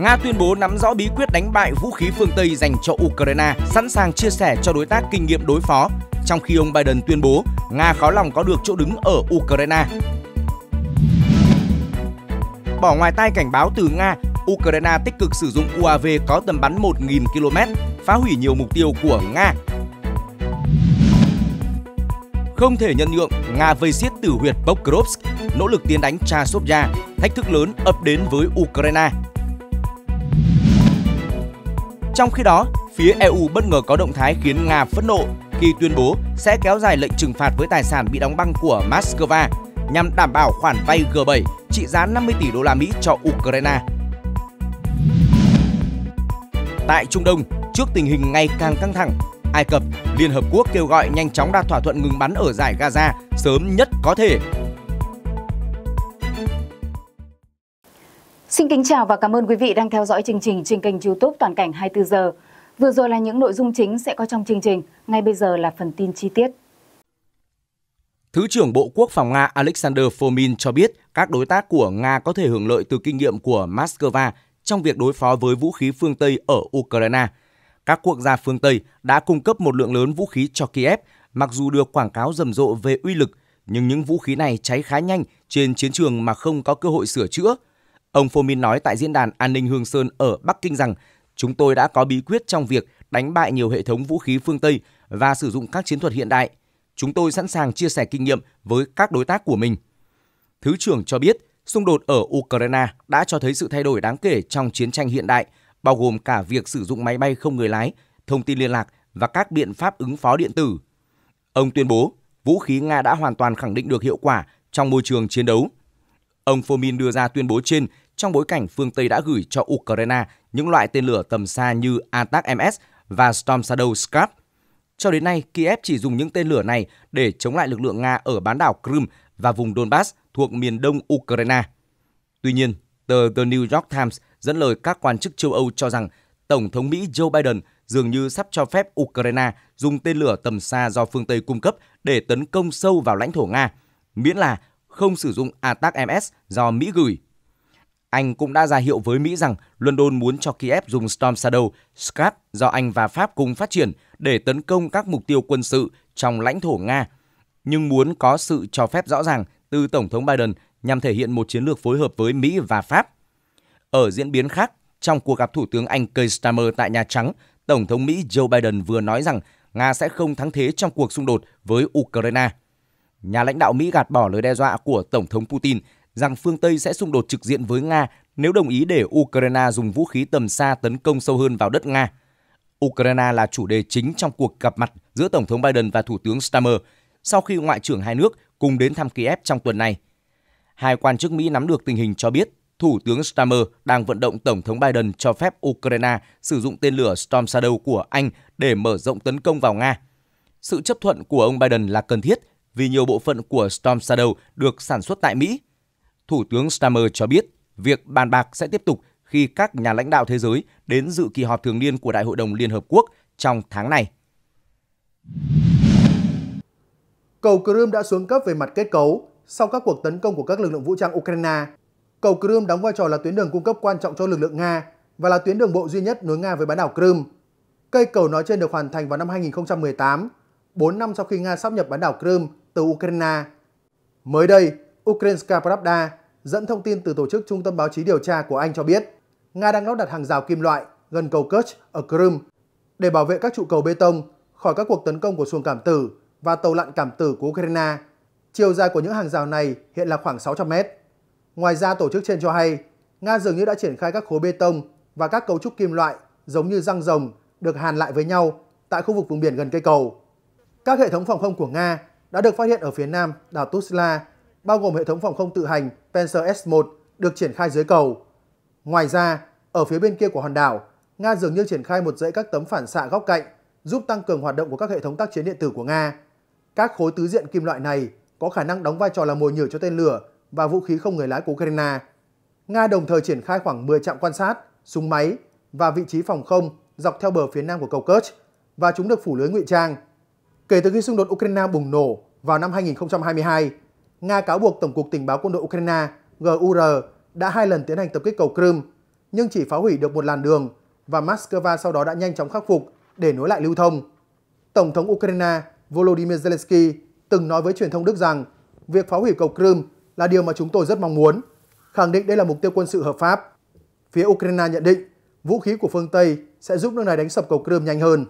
Nga tuyên bố nắm rõ bí quyết đánh bại vũ khí phương Tây dành cho Ukraine, sẵn sàng chia sẻ cho đối tác kinh nghiệm đối phó, trong khi ông Biden tuyên bố Nga khó lòng có được chỗ đứng ở Ukraine. Bỏ ngoài tai cảnh báo từ Nga, Ukraine tích cực sử dụng UAV có tầm bắn 1.000 km, phá hủy nhiều mục tiêu của Nga. Không thể nhân nhượng, Nga vây siết tử huyệt Pokrovsk, nỗ lực tiến đánh Chasovya, thách thức lớn ập đến với Ukraine. Trong khi đó, phía EU bất ngờ có động thái khiến Nga phẫn nộ khi tuyên bố sẽ kéo dài lệnh trừng phạt với tài sản bị đóng băng của Moscow nhằm đảm bảo khoản vay G7 trị giá 50 tỷ đô la Mỹ cho Ukraine. Tại Trung Đông, trước tình hình ngày càng căng thẳng, Ai Cập, Liên Hợp Quốc kêu gọi nhanh chóng đạt thỏa thuận ngừng bắn ở giải Gaza sớm nhất có thể Xin kính chào và cảm ơn quý vị đang theo dõi chương trình trên kênh YouTube Toàn cảnh 24 giờ. Vừa rồi là những nội dung chính sẽ có trong chương trình, ngay bây giờ là phần tin chi tiết. Thứ trưởng Bộ Quốc phòng Nga Alexander Fomin cho biết các đối tác của Nga có thể hưởng lợi từ kinh nghiệm của Moscow trong việc đối phó với vũ khí phương Tây ở Ukraine. Các quốc gia phương Tây đã cung cấp một lượng lớn vũ khí cho Kiev, mặc dù được quảng cáo rầm rộ về uy lực, nhưng những vũ khí này cháy khá nhanh trên chiến trường mà không có cơ hội sửa chữa – Ông Fomin nói tại diễn đàn An ninh Hương Sơn ở Bắc Kinh rằng chúng tôi đã có bí quyết trong việc đánh bại nhiều hệ thống vũ khí phương Tây và sử dụng các chiến thuật hiện đại. Chúng tôi sẵn sàng chia sẻ kinh nghiệm với các đối tác của mình. Thứ trưởng cho biết, xung đột ở Ukraine đã cho thấy sự thay đổi đáng kể trong chiến tranh hiện đại, bao gồm cả việc sử dụng máy bay không người lái, thông tin liên lạc và các biện pháp ứng phó điện tử. Ông tuyên bố, vũ khí Nga đã hoàn toàn khẳng định được hiệu quả trong môi trường chiến đấu – Ông Fomin đưa ra tuyên bố trên trong bối cảnh phương Tây đã gửi cho Ukraine những loại tên lửa tầm xa như Attack-MS và Storm Shadow Scarp. Cho đến nay, Kiev chỉ dùng những tên lửa này để chống lại lực lượng Nga ở bán đảo Crimea và vùng Donbass thuộc miền đông Ukraine. Tuy nhiên, tờ The New York Times dẫn lời các quan chức châu Âu cho rằng Tổng thống Mỹ Joe Biden dường như sắp cho phép Ukraine dùng tên lửa tầm xa do phương Tây cung cấp để tấn công sâu vào lãnh thổ Nga, miễn là không sử dụng ATAC MS do Mỹ gửi. Anh cũng đã ra hiệu với Mỹ rằng London muốn cho Kiev dùng Storm Shadow, Scrap do Anh và Pháp cùng phát triển để tấn công các mục tiêu quân sự trong lãnh thổ Nga, nhưng muốn có sự cho phép rõ ràng từ Tổng thống Biden nhằm thể hiện một chiến lược phối hợp với Mỹ và Pháp. Ở diễn biến khác, trong cuộc gặp Thủ tướng Anh Keir Starmer tại Nhà Trắng, Tổng thống Mỹ Joe Biden vừa nói rằng Nga sẽ không thắng thế trong cuộc xung đột với Ukraine. Nhà lãnh đạo Mỹ gạt bỏ lời đe dọa của Tổng thống Putin rằng phương Tây sẽ xung đột trực diện với Nga nếu đồng ý để Ukraine dùng vũ khí tầm xa tấn công sâu hơn vào đất Nga. Ukraine là chủ đề chính trong cuộc gặp mặt giữa Tổng thống Biden và Thủ tướng Stammer sau khi Ngoại trưởng hai nước cùng đến thăm Kiev trong tuần này. Hai quan chức Mỹ nắm được tình hình cho biết Thủ tướng Stammer đang vận động Tổng thống Biden cho phép Ukraine sử dụng tên lửa Storm Shadow của Anh để mở rộng tấn công vào Nga. Sự chấp thuận của ông Biden là cần thiết vì nhiều bộ phận của Storm Shadow được sản xuất tại Mỹ. Thủ tướng Stammer cho biết việc bàn bạc sẽ tiếp tục khi các nhà lãnh đạo thế giới đến dự kỳ họp thường niên của Đại hội đồng Liên Hợp Quốc trong tháng này. Cầu Crimea đã xuống cấp về mặt kết cấu sau các cuộc tấn công của các lực lượng vũ trang Ukraine. Cầu Crimea đóng vai trò là tuyến đường cung cấp quan trọng cho lực lượng Nga và là tuyến đường bộ duy nhất nối Nga với bán đảo Crimea. Cây cầu nói trên được hoàn thành vào năm 2018 4 năm sau khi Nga sáp nhập bán đảo Crimea từ Ukraine. Mới đây, Ukrainska Pravda dẫn thông tin từ tổ chức Trung tâm Báo chí Điều tra của Anh cho biết, Nga đang lắp đặt hàng rào kim loại gần cầu Kerch ở Crimea để bảo vệ các trụ cầu bê tông khỏi các cuộc tấn công của xuồng cảm tử và tàu lặn cảm tử của Ukraine. Chiều dài của những hàng rào này hiện là khoảng 600 mét. Ngoài ra, tổ chức trên cho hay, Nga dường như đã triển khai các khối bê tông và các cấu trúc kim loại giống như răng rồng được hàn lại với nhau tại khu vực vùng biển gần cây cầu. Các hệ thống phòng không của Nga đã được phát hiện ở phía nam đảo Tuzla, bao gồm hệ thống phòng không tự hành Panzer S-1 được triển khai dưới cầu. Ngoài ra, ở phía bên kia của hòn đảo, Nga dường như triển khai một dãy các tấm phản xạ góc cạnh giúp tăng cường hoạt động của các hệ thống tác chiến điện tử của Nga. Các khối tứ diện kim loại này có khả năng đóng vai trò là mồi nhử cho tên lửa và vũ khí không người lái của Ukraine. Nga đồng thời triển khai khoảng 10 trạm quan sát, súng máy và vị trí phòng không dọc theo bờ phía nam của cầu Kerch và chúng được phủ lưới ngụy trang Kể từ khi xung đột Ukraine bùng nổ vào năm 2022, Nga cáo buộc Tổng cục Tình báo quân đội Ukraine GUR đã hai lần tiến hành tập kích cầu Crimea, nhưng chỉ phá hủy được một làn đường và Moscow sau đó đã nhanh chóng khắc phục để nối lại lưu thông. Tổng thống Ukraine Volodymyr Zelensky từng nói với truyền thông Đức rằng việc phá hủy cầu Crimea là điều mà chúng tôi rất mong muốn, khẳng định đây là mục tiêu quân sự hợp pháp. Phía Ukraine nhận định vũ khí của phương Tây sẽ giúp nước này đánh sập cầu Crimea nhanh hơn.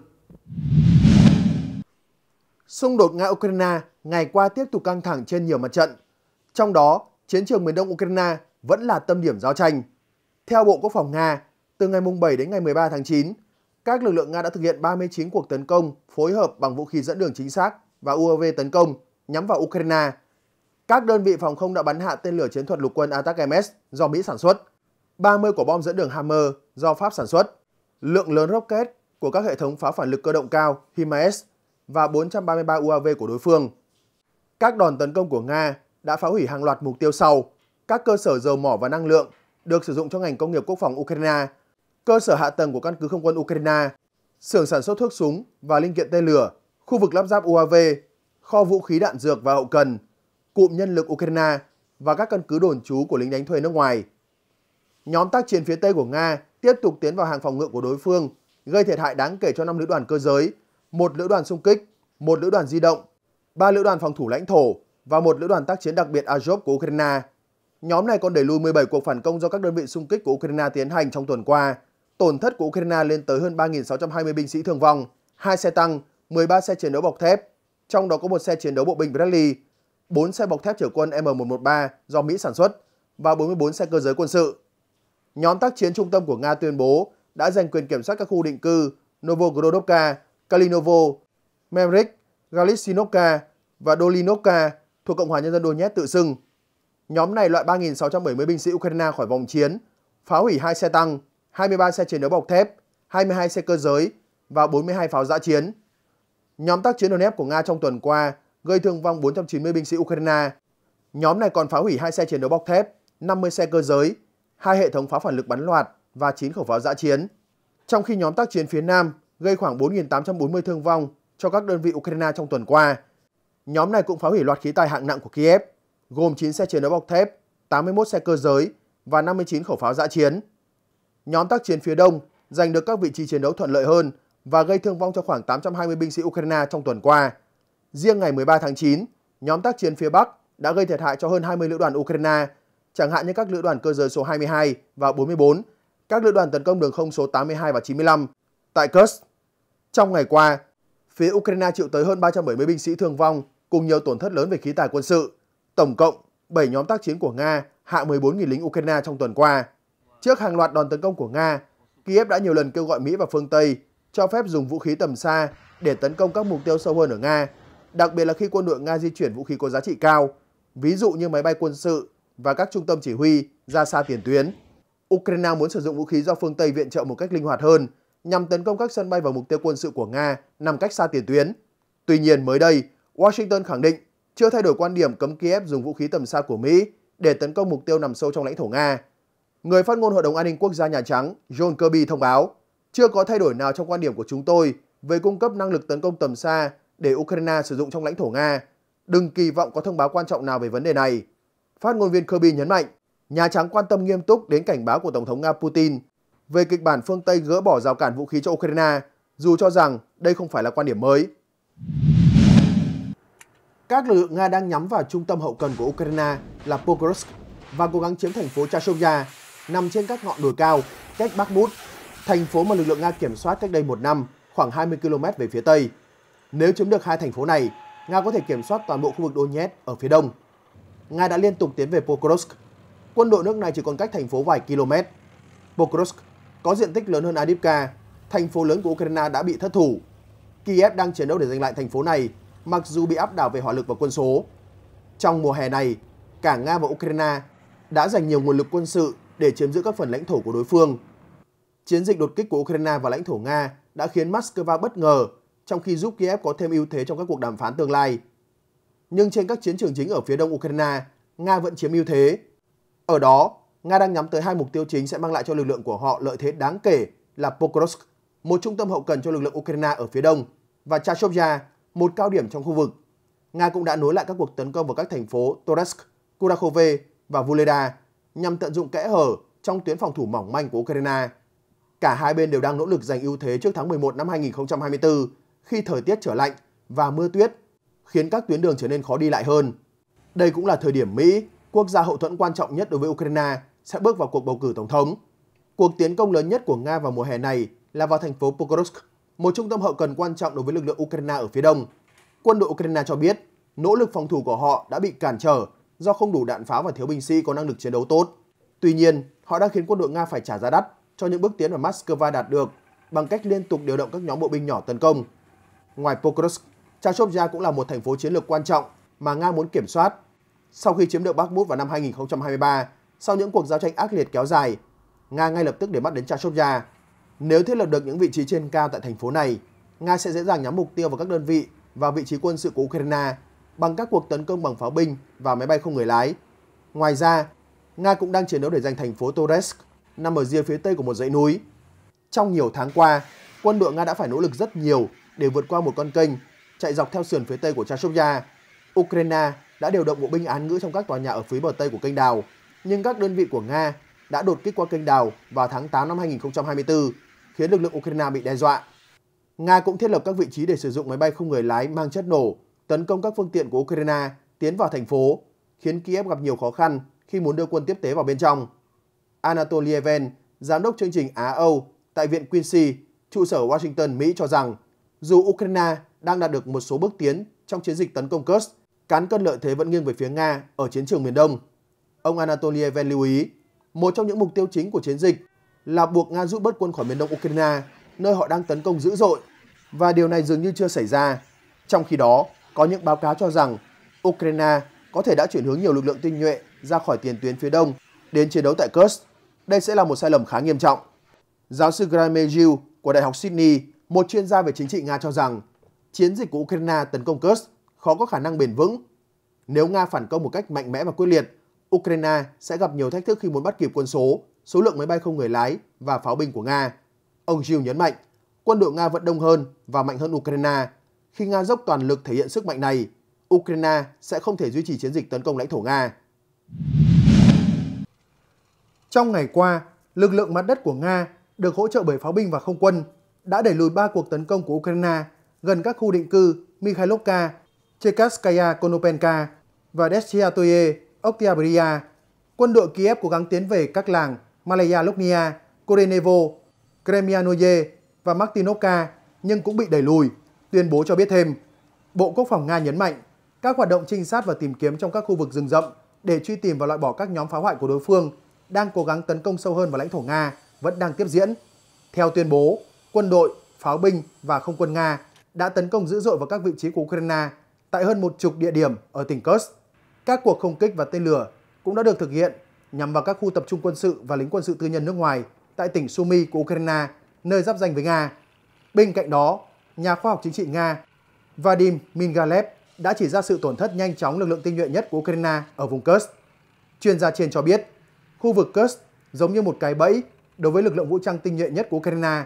Xung đột Nga-Ukraine ngày qua tiếp tục căng thẳng trên nhiều mặt trận. Trong đó, chiến trường miền đông Ukraine vẫn là tâm điểm giao tranh. Theo Bộ Quốc phòng Nga, từ ngày 7 đến ngày 13 tháng 9, các lực lượng Nga đã thực hiện 39 cuộc tấn công phối hợp bằng vũ khí dẫn đường chính xác và UAV tấn công nhắm vào Ukraine. Các đơn vị phòng không đã bắn hạ tên lửa chiến thuật lục quân Atak-MS do Mỹ sản xuất, 30 quả bom dẫn đường Hammer do Pháp sản xuất, lượng lớn rocket của các hệ thống phá phản lực cơ động cao HIMARS và 433 UAV của đối phương. Các đòn tấn công của Nga đã phá hủy hàng loạt mục tiêu sau, các cơ sở dầu mỏ và năng lượng được sử dụng cho ngành công nghiệp quốc phòng Ukraine, cơ sở hạ tầng của căn cứ không quân Ukraine, xưởng sản xuất thuốc súng và linh kiện tên lửa, khu vực lắp ráp UAV, kho vũ khí đạn dược và hậu cần, cụm nhân lực Ukraine và các căn cứ đồn trú của lính đánh thuê nước ngoài. Nhóm tác chiến phía Tây của Nga tiếp tục tiến vào hàng phòng ngự của đối phương, gây thiệt hại đáng kể cho năm lữ đoàn cơ giới một lữ đoàn xung kích, một lữ đoàn di động, ba lữ đoàn phòng thủ lãnh thổ và một lữ đoàn tác chiến đặc biệt Azov của Ukraine. Nhóm này còn đẩy lùi 17 cuộc phản công do các đơn vị xung kích của Ukraine tiến hành trong tuần qua. Tổn thất của Ukraine lên tới hơn 3.620 binh sĩ thương vong, hai xe tăng, 13 xe chiến đấu bọc thép, trong đó có một xe chiến đấu bộ binh Bradley, 4 xe bọc thép chở quân M113 do Mỹ sản xuất và 44 xe cơ giới quân sự. Nhóm tác chiến trung tâm của Nga tuyên bố đã giành quyền kiểm soát các khu định cư Novogorodovka Kalinovo, Memrik, Galicinovka và Dolinovka thuộc Cộng hòa Nhân dân Donetsk tự xưng. Nhóm này loại 3.670 binh sĩ Ukraine khỏi vòng chiến, phá hủy 2 xe tăng, 23 xe chiến đấu bọc thép, 22 xe cơ giới và 42 pháo giã chiến. Nhóm tác chiến Donetsk của Nga trong tuần qua gây thương vong 490 binh sĩ Ukraine. Nhóm này còn phá hủy 2 xe chiến đấu bọc thép, 50 xe cơ giới, hai hệ thống pháo phản lực bắn loạt và 9 khẩu pháo giã chiến. Trong khi nhóm tác chiến phía Nam gây khoảng 4.840 thương vong cho các đơn vị Ukraine trong tuần qua. Nhóm này cũng phá hủy loạt khí tài hạng nặng của Kiev, gồm 9 xe chiến đấu bọc thép, 81 xe cơ giới và 59 khẩu pháo dã chiến. Nhóm tác chiến phía đông giành được các vị trí chiến đấu thuận lợi hơn và gây thương vong cho khoảng 820 binh sĩ Ukraine trong tuần qua. Riêng ngày 13 tháng 9, nhóm tác chiến phía Bắc đã gây thiệt hại cho hơn 20 lữ đoàn Ukraine, chẳng hạn như các lữ đoàn cơ giới số 22 và 44, các lữ đoàn tấn công đường không số 82 và 95 tại Kursk trong ngày qua, phía Ukraine chịu tới hơn 370 binh sĩ thương vong cùng nhiều tổn thất lớn về khí tài quân sự. Tổng cộng, 7 nhóm tác chiến của Nga hạ 14.000 lính Ukraine trong tuần qua. Trước hàng loạt đòn tấn công của Nga, Kiev đã nhiều lần kêu gọi Mỹ và phương Tây cho phép dùng vũ khí tầm xa để tấn công các mục tiêu sâu hơn ở Nga, đặc biệt là khi quân đội Nga di chuyển vũ khí có giá trị cao, ví dụ như máy bay quân sự và các trung tâm chỉ huy ra xa tiền tuyến. Ukraine muốn sử dụng vũ khí do phương Tây viện trợ một cách linh hoạt hơn – nhằm tấn công các sân bay và mục tiêu quân sự của Nga nằm cách xa tiền tuyến. Tuy nhiên mới đây, Washington khẳng định chưa thay đổi quan điểm cấm Kiev dùng vũ khí tầm xa của Mỹ để tấn công mục tiêu nằm sâu trong lãnh thổ Nga. Người phát ngôn Hội đồng An ninh Quốc gia Nhà Trắng John Kirby thông báo, chưa có thay đổi nào trong quan điểm của chúng tôi về cung cấp năng lực tấn công tầm xa để Ukraine sử dụng trong lãnh thổ Nga. Đừng kỳ vọng có thông báo quan trọng nào về vấn đề này. Phát ngôn viên Kirby nhấn mạnh, Nhà Trắng quan tâm nghiêm túc đến cảnh báo của Tổng thống Nga Putin về kịch bản phương Tây gỡ bỏ rào cản vũ khí cho Ukraine, dù cho rằng đây không phải là quan điểm mới. Các lực lượng Nga đang nhắm vào trung tâm hậu cần của Ukraine là Pokrovsk và cố gắng chiếm thành phố Chashovya, nằm trên các ngọn đồi cao, cách Bakhmut, thành phố mà lực lượng Nga kiểm soát cách đây một năm, khoảng 20 km về phía Tây. Nếu chiếm được hai thành phố này, Nga có thể kiểm soát toàn bộ khu vực Donetsk ở phía đông. Nga đã liên tục tiến về Pokrovsk. Quân đội nước này chỉ còn cách thành phố vài km. Pokrovsk có diện tích lớn hơn Adipka, thành phố lớn của Ukraine đã bị thất thủ. Kiev đang chiến đấu để giành lại thành phố này, mặc dù bị áp đảo về hỏa lực và quân số. Trong mùa hè này, cả Nga và Ukraine đã dành nhiều nguồn lực quân sự để chiếm giữ các phần lãnh thổ của đối phương. Chiến dịch đột kích của Ukraine vào lãnh thổ Nga đã khiến Moscow bất ngờ, trong khi giúp Kiev có thêm ưu thế trong các cuộc đàm phán tương lai. Nhưng trên các chiến trường chính ở phía đông Ukraine, Nga vẫn chiếm ưu thế. Ở đó, Nga đang nhắm tới hai mục tiêu chính sẽ mang lại cho lực lượng của họ lợi thế đáng kể là Pokrovsk, một trung tâm hậu cần cho lực lượng Ukraine ở phía đông, và Chashovya, một cao điểm trong khu vực. Nga cũng đã nối lại các cuộc tấn công vào các thành phố Toretsk, Kurakhove và Vuleda nhằm tận dụng kẽ hở trong tuyến phòng thủ mỏng manh của Ukraine. Cả hai bên đều đang nỗ lực giành ưu thế trước tháng 11 năm 2024 khi thời tiết trở lạnh và mưa tuyết khiến các tuyến đường trở nên khó đi lại hơn. Đây cũng là thời điểm Mỹ, quốc gia hậu thuẫn quan trọng nhất đối với Ukraine, sẽ bước vào cuộc bầu cử tổng thống. Cuộc tiến công lớn nhất của Nga vào mùa hè này là vào thành phố Pokrovsk, một trung tâm hậu cần quan trọng đối với lực lượng Ukraine ở phía đông. Quân đội Ukraine cho biết, nỗ lực phòng thủ của họ đã bị cản trở do không đủ đạn pháo và thiếu binh sĩ có năng lực chiến đấu tốt. Tuy nhiên, họ đang khiến quân đội Nga phải trả giá đắt cho những bước tiến mà Moscow đạt được bằng cách liên tục điều động các nhóm bộ binh nhỏ tấn công. Ngoài Pokrovsk, Chashovya cũng là một thành phố chiến lược quan trọng mà Nga muốn kiểm soát. Sau khi chiếm được Bakhmut vào năm 2023, sau những cuộc giao tranh ác liệt kéo dài, Nga ngay lập tức để mắt đến Chashobja. Nếu thiết lập được những vị trí trên cao tại thành phố này, Nga sẽ dễ dàng nhắm mục tiêu vào các đơn vị và vị trí quân sự của Ukraine bằng các cuộc tấn công bằng pháo binh và máy bay không người lái. Ngoài ra, Nga cũng đang chiến đấu để giành thành phố Toresk, nằm ở rìa phía tây của một dãy núi. Trong nhiều tháng qua, quân đội Nga đã phải nỗ lực rất nhiều để vượt qua một con kênh chạy dọc theo sườn phía tây của Chashobya. Ukraine đã điều động bộ binh án ngữ trong các tòa nhà ở phía bờ tây của kênh đào nhưng các đơn vị của Nga đã đột kích qua kênh đào vào tháng 8 năm 2024, khiến lực lượng Ukraine bị đe dọa. Nga cũng thiết lập các vị trí để sử dụng máy bay không người lái mang chất nổ, tấn công các phương tiện của Ukraine tiến vào thành phố, khiến Kiev gặp nhiều khó khăn khi muốn đưa quân tiếp tế vào bên trong. Anatoly Even, giám đốc chương trình Á-Âu tại Viện Quincy, trụ sở Washington, Mỹ cho rằng, dù Ukraine đang đạt được một số bước tiến trong chiến dịch tấn công Kursk, cán cân lợi thế vẫn nghiêng về phía Nga ở chiến trường miền Đông. Ông Anatoly lưu ý, một trong những mục tiêu chính của chiến dịch là buộc Nga rút bớt quân khỏi miền đông Ukraine, nơi họ đang tấn công dữ dội, và điều này dường như chưa xảy ra. Trong khi đó, có những báo cáo cho rằng Ukraine có thể đã chuyển hướng nhiều lực lượng tinh nhuệ ra khỏi tiền tuyến phía đông đến chiến đấu tại Kursk. Đây sẽ là một sai lầm khá nghiêm trọng. Giáo sư Graham Mejiu của Đại học Sydney, một chuyên gia về chính trị Nga cho rằng chiến dịch của Ukraine tấn công Kursk khó có khả năng bền vững. Nếu Nga phản công một cách mạnh mẽ và quyết liệt, Ukraine sẽ gặp nhiều thách thức khi muốn bắt kịp quân số, số lượng máy bay không người lái và pháo binh của Nga. Ông Jill nhấn mạnh, quân đội Nga vẫn đông hơn và mạnh hơn Ukraine. Khi Nga dốc toàn lực thể hiện sức mạnh này, Ukraine sẽ không thể duy trì chiến dịch tấn công lãnh thổ Nga. Trong ngày qua, lực lượng mặt đất của Nga được hỗ trợ bởi pháo binh và không quân đã đẩy lùi 3 cuộc tấn công của Ukraine gần các khu định cư Mikhailovka, Chekatskaya Konopenka và Destiatoye Oktyabrya, quân đội Kiev cố gắng tiến về các làng Malaya Luknia, Korenevo, Kremianoye và Martinovka nhưng cũng bị đẩy lùi, tuyên bố cho biết thêm. Bộ Quốc phòng Nga nhấn mạnh các hoạt động trinh sát và tìm kiếm trong các khu vực rừng rậm để truy tìm và loại bỏ các nhóm phá hoại của đối phương đang cố gắng tấn công sâu hơn vào lãnh thổ Nga vẫn đang tiếp diễn. Theo tuyên bố, quân đội, pháo binh và không quân Nga đã tấn công dữ dội vào các vị trí của Ukraine tại hơn một chục địa điểm ở tỉnh Kursk. Các cuộc không kích và tên lửa cũng đã được thực hiện nhằm vào các khu tập trung quân sự và lính quân sự tư nhân nước ngoài tại tỉnh Sumy của Ukraine, nơi giáp danh với Nga. Bên cạnh đó, nhà khoa học chính trị Nga Vadim Mingalev đã chỉ ra sự tổn thất nhanh chóng lực lượng tinh nhuệ nhất của Ukraine ở vùng Kursk. Chuyên gia trên cho biết, khu vực Kursk giống như một cái bẫy đối với lực lượng vũ trang tinh nhuệ nhất của Ukraine.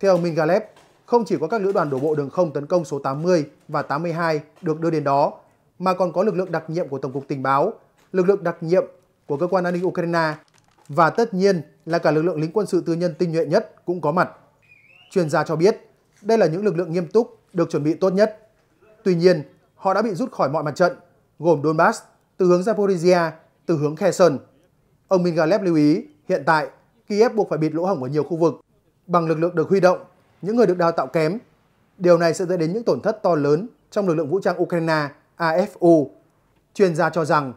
Theo Mingalev, không chỉ có các lữ đoàn đổ bộ đường không tấn công số 80 và 82 được đưa đến đó, mà còn có lực lượng đặc nhiệm của Tổng cục Tình báo, lực lượng đặc nhiệm của Cơ quan An ninh Ukraine và tất nhiên là cả lực lượng lính quân sự tư nhân tinh nhuệ nhất cũng có mặt. Chuyên gia cho biết đây là những lực lượng nghiêm túc được chuẩn bị tốt nhất. Tuy nhiên, họ đã bị rút khỏi mọi mặt trận, gồm Donbass, từ hướng Zaporizhia, từ hướng Kherson. Ông Mingalev lưu ý, hiện tại, Kiev buộc phải bịt lỗ hổng ở nhiều khu vực bằng lực lượng được huy động, những người được đào tạo kém. Điều này sẽ dẫn đến những tổn thất to lớn trong lực lượng vũ trang Ukraine AFU. Chuyên gia cho rằng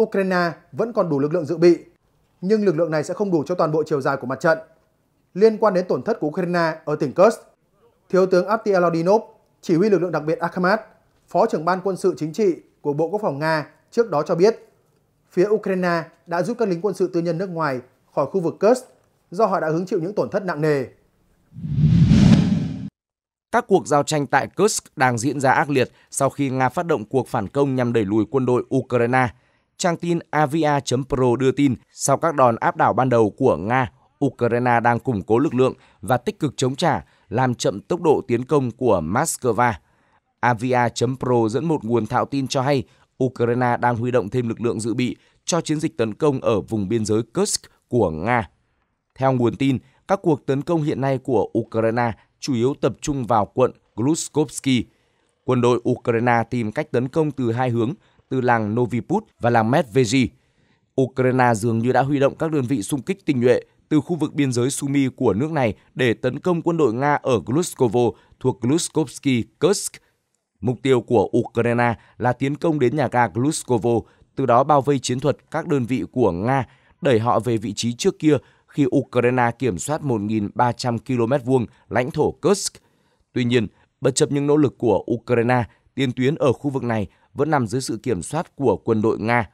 Ukraine vẫn còn đủ lực lượng dự bị, nhưng lực lượng này sẽ không đủ cho toàn bộ chiều dài của mặt trận. Liên quan đến tổn thất của Ukraine ở tỉnh Kursk, Thiếu tướng Avdialadinov, chỉ huy lực lượng đặc biệt Akhmat, Phó trưởng ban quân sự chính trị của Bộ Quốc phòng Nga trước đó cho biết, phía Ukraine đã giúp các lính quân sự tư nhân nước ngoài khỏi khu vực Kursk do họ đã hứng chịu những tổn thất nặng nề. Các cuộc giao tranh tại Kursk đang diễn ra ác liệt sau khi Nga phát động cuộc phản công nhằm đẩy lùi quân đội Ukraine. Trang tin avia.pro đưa tin, sau các đòn áp đảo ban đầu của Nga, Ukraine đang củng cố lực lượng và tích cực chống trả, làm chậm tốc độ tiến công của Moscow. Avia.pro dẫn một nguồn thạo tin cho hay Ukraine đang huy động thêm lực lượng dự bị cho chiến dịch tấn công ở vùng biên giới Kursk của Nga. Theo nguồn tin, các cuộc tấn công hiện nay của Ukraine chủ yếu tập trung vào quận Gluskovsky. Quân đội Ukraine tìm cách tấn công từ hai hướng, từ làng Noviput và làng Medveji. Ukraine dường như đã huy động các đơn vị xung kích tinh nhuệ từ khu vực biên giới Sumy của nước này để tấn công quân đội Nga ở Gluskovo thuộc Gluskovsky Kursk. Mục tiêu của Ukraine là tiến công đến nhà ga Gluskovo, từ đó bao vây chiến thuật các đơn vị của Nga, đẩy họ về vị trí trước kia khi Ukraine kiểm soát 1.300 km vuông lãnh thổ Kursk. Tuy nhiên, bất chấp những nỗ lực của Ukraine, tiền tuyến ở khu vực này vẫn nằm dưới sự kiểm soát của quân đội Nga.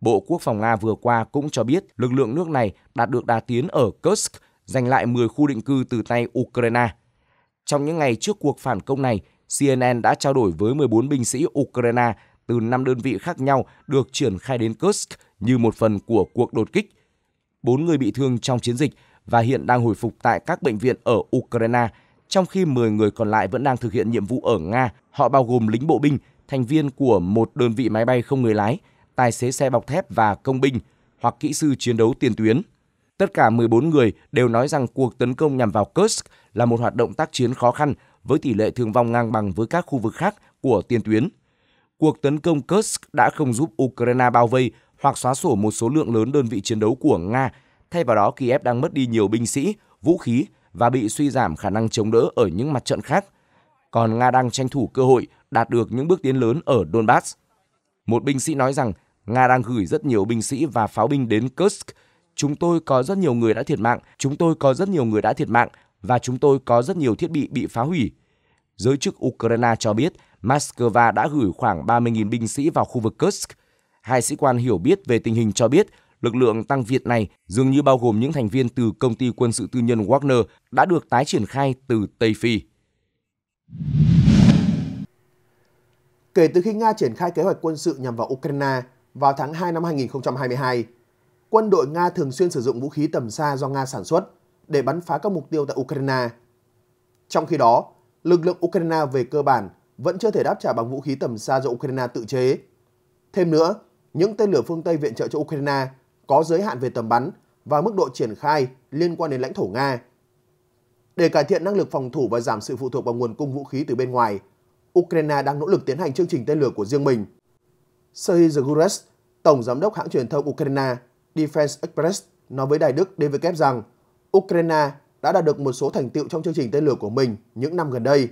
Bộ Quốc phòng Nga vừa qua cũng cho biết lực lượng nước này đạt được đà tiến ở Kursk, giành lại 10 khu định cư từ tay Ukraine. Trong những ngày trước cuộc phản công này, CNN đã trao đổi với 14 binh sĩ Ukraine từ 5 đơn vị khác nhau được triển khai đến Kursk như một phần của cuộc đột kích 4 người bị thương trong chiến dịch và hiện đang hồi phục tại các bệnh viện ở Ukraine, trong khi 10 người còn lại vẫn đang thực hiện nhiệm vụ ở Nga. Họ bao gồm lính bộ binh, thành viên của một đơn vị máy bay không người lái, tài xế xe bọc thép và công binh hoặc kỹ sư chiến đấu tiền tuyến. Tất cả 14 người đều nói rằng cuộc tấn công nhằm vào Kursk là một hoạt động tác chiến khó khăn với tỷ lệ thương vong ngang bằng với các khu vực khác của tiền tuyến. Cuộc tấn công Kursk đã không giúp Ukraine bao vây hoặc xóa sổ một số lượng lớn đơn vị chiến đấu của Nga. Thay vào đó, Kiev đang mất đi nhiều binh sĩ, vũ khí và bị suy giảm khả năng chống đỡ ở những mặt trận khác. Còn Nga đang tranh thủ cơ hội đạt được những bước tiến lớn ở Donbass. Một binh sĩ nói rằng Nga đang gửi rất nhiều binh sĩ và pháo binh đến Kursk. Chúng tôi có rất nhiều người đã thiệt mạng, chúng tôi có rất nhiều người đã thiệt mạng và chúng tôi có rất nhiều thiết bị bị phá hủy. Giới chức Ukraine cho biết Moscow đã gửi khoảng 30.000 binh sĩ vào khu vực Kursk Hai sĩ quan hiểu biết về tình hình cho biết lực lượng tăng Việt này dường như bao gồm những thành viên từ công ty quân sự tư nhân Wagner đã được tái triển khai từ Tây Phi. Kể từ khi Nga triển khai kế hoạch quân sự nhằm vào Ukraine vào tháng 2 năm 2022, quân đội Nga thường xuyên sử dụng vũ khí tầm xa do Nga sản xuất để bắn phá các mục tiêu tại Ukraine. Trong khi đó, lực lượng Ukraine về cơ bản vẫn chưa thể đáp trả bằng vũ khí tầm xa do Ukraine tự chế. Thêm nữa, những tên lửa phương Tây viện trợ cho Ukraine có giới hạn về tầm bắn và mức độ triển khai liên quan đến lãnh thổ Nga. Để cải thiện năng lực phòng thủ và giảm sự phụ thuộc vào nguồn cung vũ khí từ bên ngoài, Ukraine đang nỗ lực tiến hành chương trình tên lửa của riêng mình. Serhiy Zagures, tổng giám đốc hãng truyền thông Ukraine Defense Express, nói với đài Đức DW rằng Ukraine đã đạt được một số thành tựu trong chương trình tên lửa của mình những năm gần đây.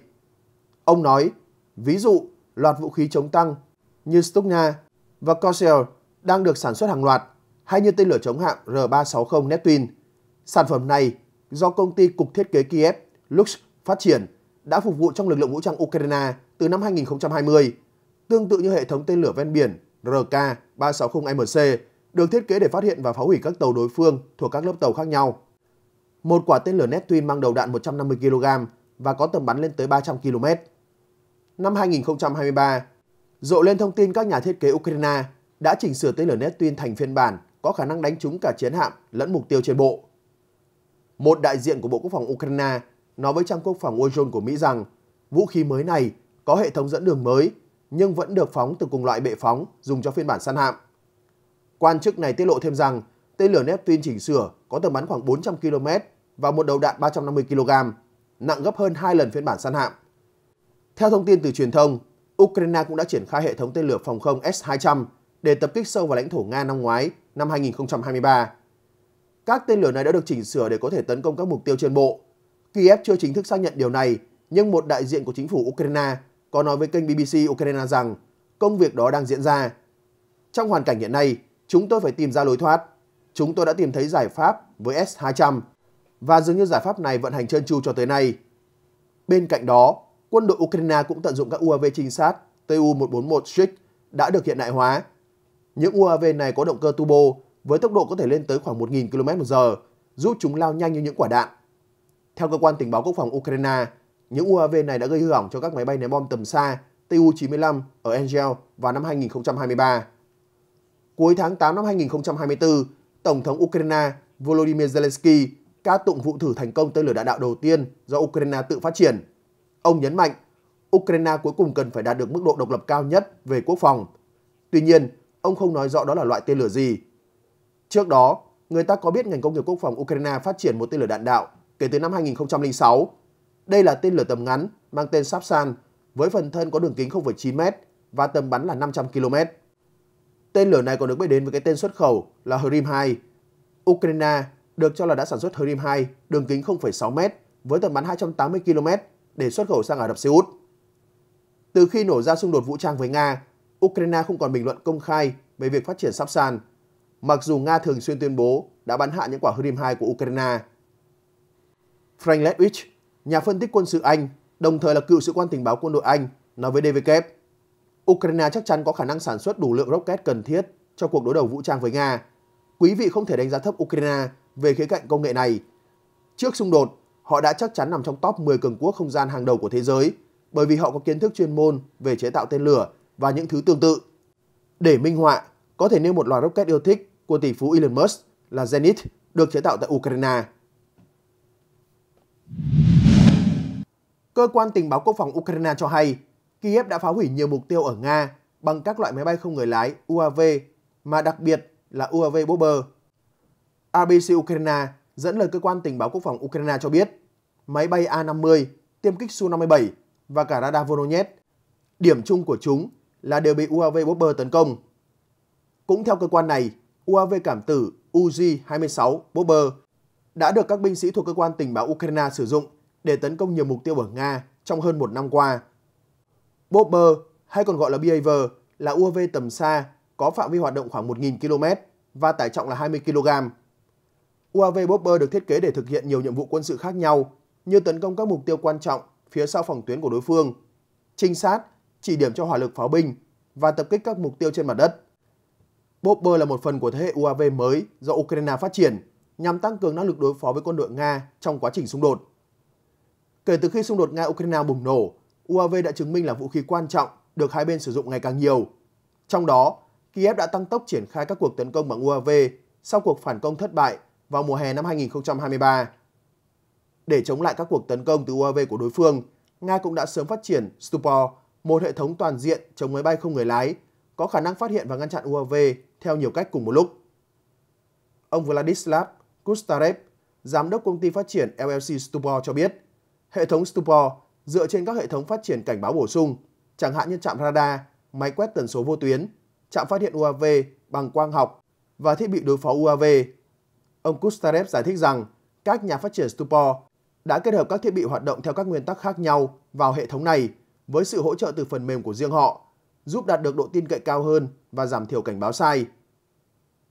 Ông nói, ví dụ, loạt vũ khí chống tăng như Stugna và Corsair đang được sản xuất hàng loạt hay như tên lửa chống hạm R-360 Neptune. Sản phẩm này do công ty Cục Thiết kế Kiev Lux phát triển đã phục vụ trong lực lượng vũ trang Ukraine từ năm 2020, tương tự như hệ thống tên lửa ven biển RK-360MC được thiết kế để phát hiện và phá hủy các tàu đối phương thuộc các lớp tàu khác nhau. Một quả tên lửa Neptune mang đầu đạn 150 kg và có tầm bắn lên tới 300 km. Năm 2023, rộ lên thông tin các nhà thiết kế Ukraine đã chỉnh sửa tên lửa Neptune thành phiên bản có khả năng đánh trúng cả chiến hạm lẫn mục tiêu trên bộ. Một đại diện của Bộ Quốc phòng Ukraine nói với trang quốc phòng Ozone của Mỹ rằng vũ khí mới này có hệ thống dẫn đường mới nhưng vẫn được phóng từ cùng loại bệ phóng dùng cho phiên bản săn hạm. Quan chức này tiết lộ thêm rằng tên lửa Neptune chỉnh sửa có tầm bắn khoảng 400 km và một đầu đạn 350 kg, nặng gấp hơn 2 lần phiên bản săn hạm. Theo thông tin từ truyền thông, Ukraine cũng đã triển khai hệ thống tên lửa phòng không S-200 để tập kích sâu vào lãnh thổ Nga năm ngoái, năm 2023. Các tên lửa này đã được chỉnh sửa để có thể tấn công các mục tiêu trên bộ. Kiev chưa chính thức xác nhận điều này, nhưng một đại diện của chính phủ Ukraine có nói với kênh BBC Ukraine rằng công việc đó đang diễn ra. Trong hoàn cảnh hiện nay, chúng tôi phải tìm ra lối thoát. Chúng tôi đã tìm thấy giải pháp với S-200 và dường như giải pháp này vận hành trơn tru cho tới nay. Bên cạnh đó, quân đội Ukraine cũng tận dụng các UAV trinh sát Tu-141 Strix đã được hiện đại hóa. Những UAV này có động cơ turbo với tốc độ có thể lên tới khoảng 1.000 km/h, giúp chúng lao nhanh như những quả đạn. Theo cơ quan tình báo quốc phòng Ukraine, những UAV này đã gây hư hỏng cho các máy bay ném bom tầm xa Tu-95 ở Angel vào năm 2023. Cuối tháng 8 năm 2024, Tổng thống Ukraine Volodymyr Zelensky ca tụng vụ thử thành công tên lửa đạn đạo đầu tiên do Ukraine tự phát triển Ông nhấn mạnh, Ukraine cuối cùng cần phải đạt được mức độ độc lập cao nhất về quốc phòng. Tuy nhiên, ông không nói rõ đó là loại tên lửa gì. Trước đó, người ta có biết ngành công nghiệp quốc phòng Ukraine phát triển một tên lửa đạn đạo kể từ năm 2006. Đây là tên lửa tầm ngắn mang tên Sapsan với phần thân có đường kính 0,9m và tầm bắn là 500 km. Tên lửa này còn được biết đến với cái tên xuất khẩu là Hrim 2. Ukraine được cho là đã sản xuất Hrim 2 đường kính 0,6m với tầm bắn 280 km để xuất khẩu sang Ả Rập Xê Út. Từ khi nổ ra xung đột vũ trang với Nga, Ukraine không còn bình luận công khai về việc phát triển sắp san, mặc dù Nga thường xuyên tuyên bố đã bắn hạ những quả Hrim-2 của Ukraine. Frank Ledwich, nhà phân tích quân sự Anh, đồng thời là cựu sĩ quan tình báo quân đội Anh, nói với DVK, Ukraine chắc chắn có khả năng sản xuất đủ lượng rocket cần thiết cho cuộc đối đầu vũ trang với Nga. Quý vị không thể đánh giá thấp Ukraine về khía cạnh công nghệ này. Trước xung đột, họ đã chắc chắn nằm trong top 10 cường quốc không gian hàng đầu của thế giới bởi vì họ có kiến thức chuyên môn về chế tạo tên lửa và những thứ tương tự. Để minh họa, có thể nêu một loạt rocket yêu thích của tỷ phú Elon Musk là Zenith được chế tạo tại Ukraine. Cơ quan tình báo quốc phòng Ukraine cho hay, Kiev đã phá hủy nhiều mục tiêu ở Nga bằng các loại máy bay không người lái UAV, mà đặc biệt là UAV Bomber. ABC Ukraine dẫn lời cơ quan tình báo quốc phòng Ukraine cho biết, máy bay A-50, tiêm kích Su-57 và cả radar Voronezh. Điểm chung của chúng là đều bị UAV Bomber tấn công. Cũng theo cơ quan này, UAV cảm tử UG-26 Bomber đã được các binh sĩ thuộc cơ quan tình báo Ukraine sử dụng để tấn công nhiều mục tiêu ở Nga trong hơn một năm qua. Bomber, hay còn gọi là Beaver, là UAV tầm xa có phạm vi hoạt động khoảng 1.000 km và tải trọng là 20 kg. UAV Bomber được thiết kế để thực hiện nhiều nhiệm vụ quân sự khác nhau như tấn công các mục tiêu quan trọng phía sau phòng tuyến của đối phương, trinh sát, chỉ điểm cho hỏa lực pháo binh và tập kích các mục tiêu trên mặt đất. Bobber là một phần của thế hệ UAV mới do Ukraine phát triển nhằm tăng cường năng lực đối phó với quân đội Nga trong quá trình xung đột. Kể từ khi xung đột Nga-Ukraine bùng nổ, UAV đã chứng minh là vũ khí quan trọng được hai bên sử dụng ngày càng nhiều. Trong đó, Kiev đã tăng tốc triển khai các cuộc tấn công bằng UAV sau cuộc phản công thất bại vào mùa hè năm 2023. Để chống lại các cuộc tấn công từ UAV của đối phương, Nga cũng đã sớm phát triển Stupor, một hệ thống toàn diện chống máy bay không người lái, có khả năng phát hiện và ngăn chặn UAV theo nhiều cách cùng một lúc. Ông Vladislav Kustarev, giám đốc công ty phát triển LLC Stupor cho biết, hệ thống Stupor dựa trên các hệ thống phát triển cảnh báo bổ sung, chẳng hạn như trạm radar, máy quét tần số vô tuyến, trạm phát hiện UAV bằng quang học và thiết bị đối phó UAV. Ông Kustarev giải thích rằng các nhà phát triển Stupor đã kết hợp các thiết bị hoạt động theo các nguyên tắc khác nhau vào hệ thống này với sự hỗ trợ từ phần mềm của riêng họ, giúp đạt được độ tin cậy cao hơn và giảm thiểu cảnh báo sai.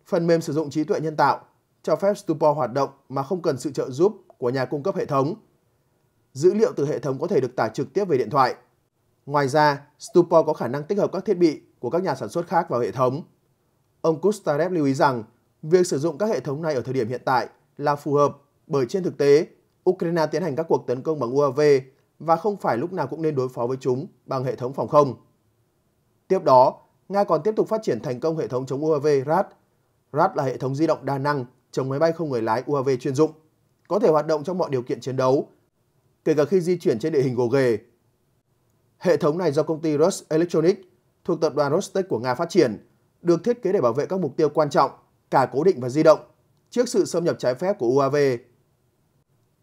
Phần mềm sử dụng trí tuệ nhân tạo cho phép Stupor hoạt động mà không cần sự trợ giúp của nhà cung cấp hệ thống. Dữ liệu từ hệ thống có thể được tải trực tiếp về điện thoại. Ngoài ra, Stupor có khả năng tích hợp các thiết bị của các nhà sản xuất khác vào hệ thống. Ông Kustarev lưu ý rằng, việc sử dụng các hệ thống này ở thời điểm hiện tại là phù hợp bởi trên thực tế, Ukraine tiến hành các cuộc tấn công bằng UAV và không phải lúc nào cũng nên đối phó với chúng bằng hệ thống phòng không. Tiếp đó, Nga còn tiếp tục phát triển thành công hệ thống chống UAV RAD. RAD là hệ thống di động đa năng chống máy bay không người lái UAV chuyên dụng, có thể hoạt động trong mọi điều kiện chiến đấu, kể cả khi di chuyển trên địa hình gồ ghề. Hệ thống này do công ty Rus Electronics thuộc tập đoàn Rostec của Nga phát triển, được thiết kế để bảo vệ các mục tiêu quan trọng, cả cố định và di động, trước sự xâm nhập trái phép của UAV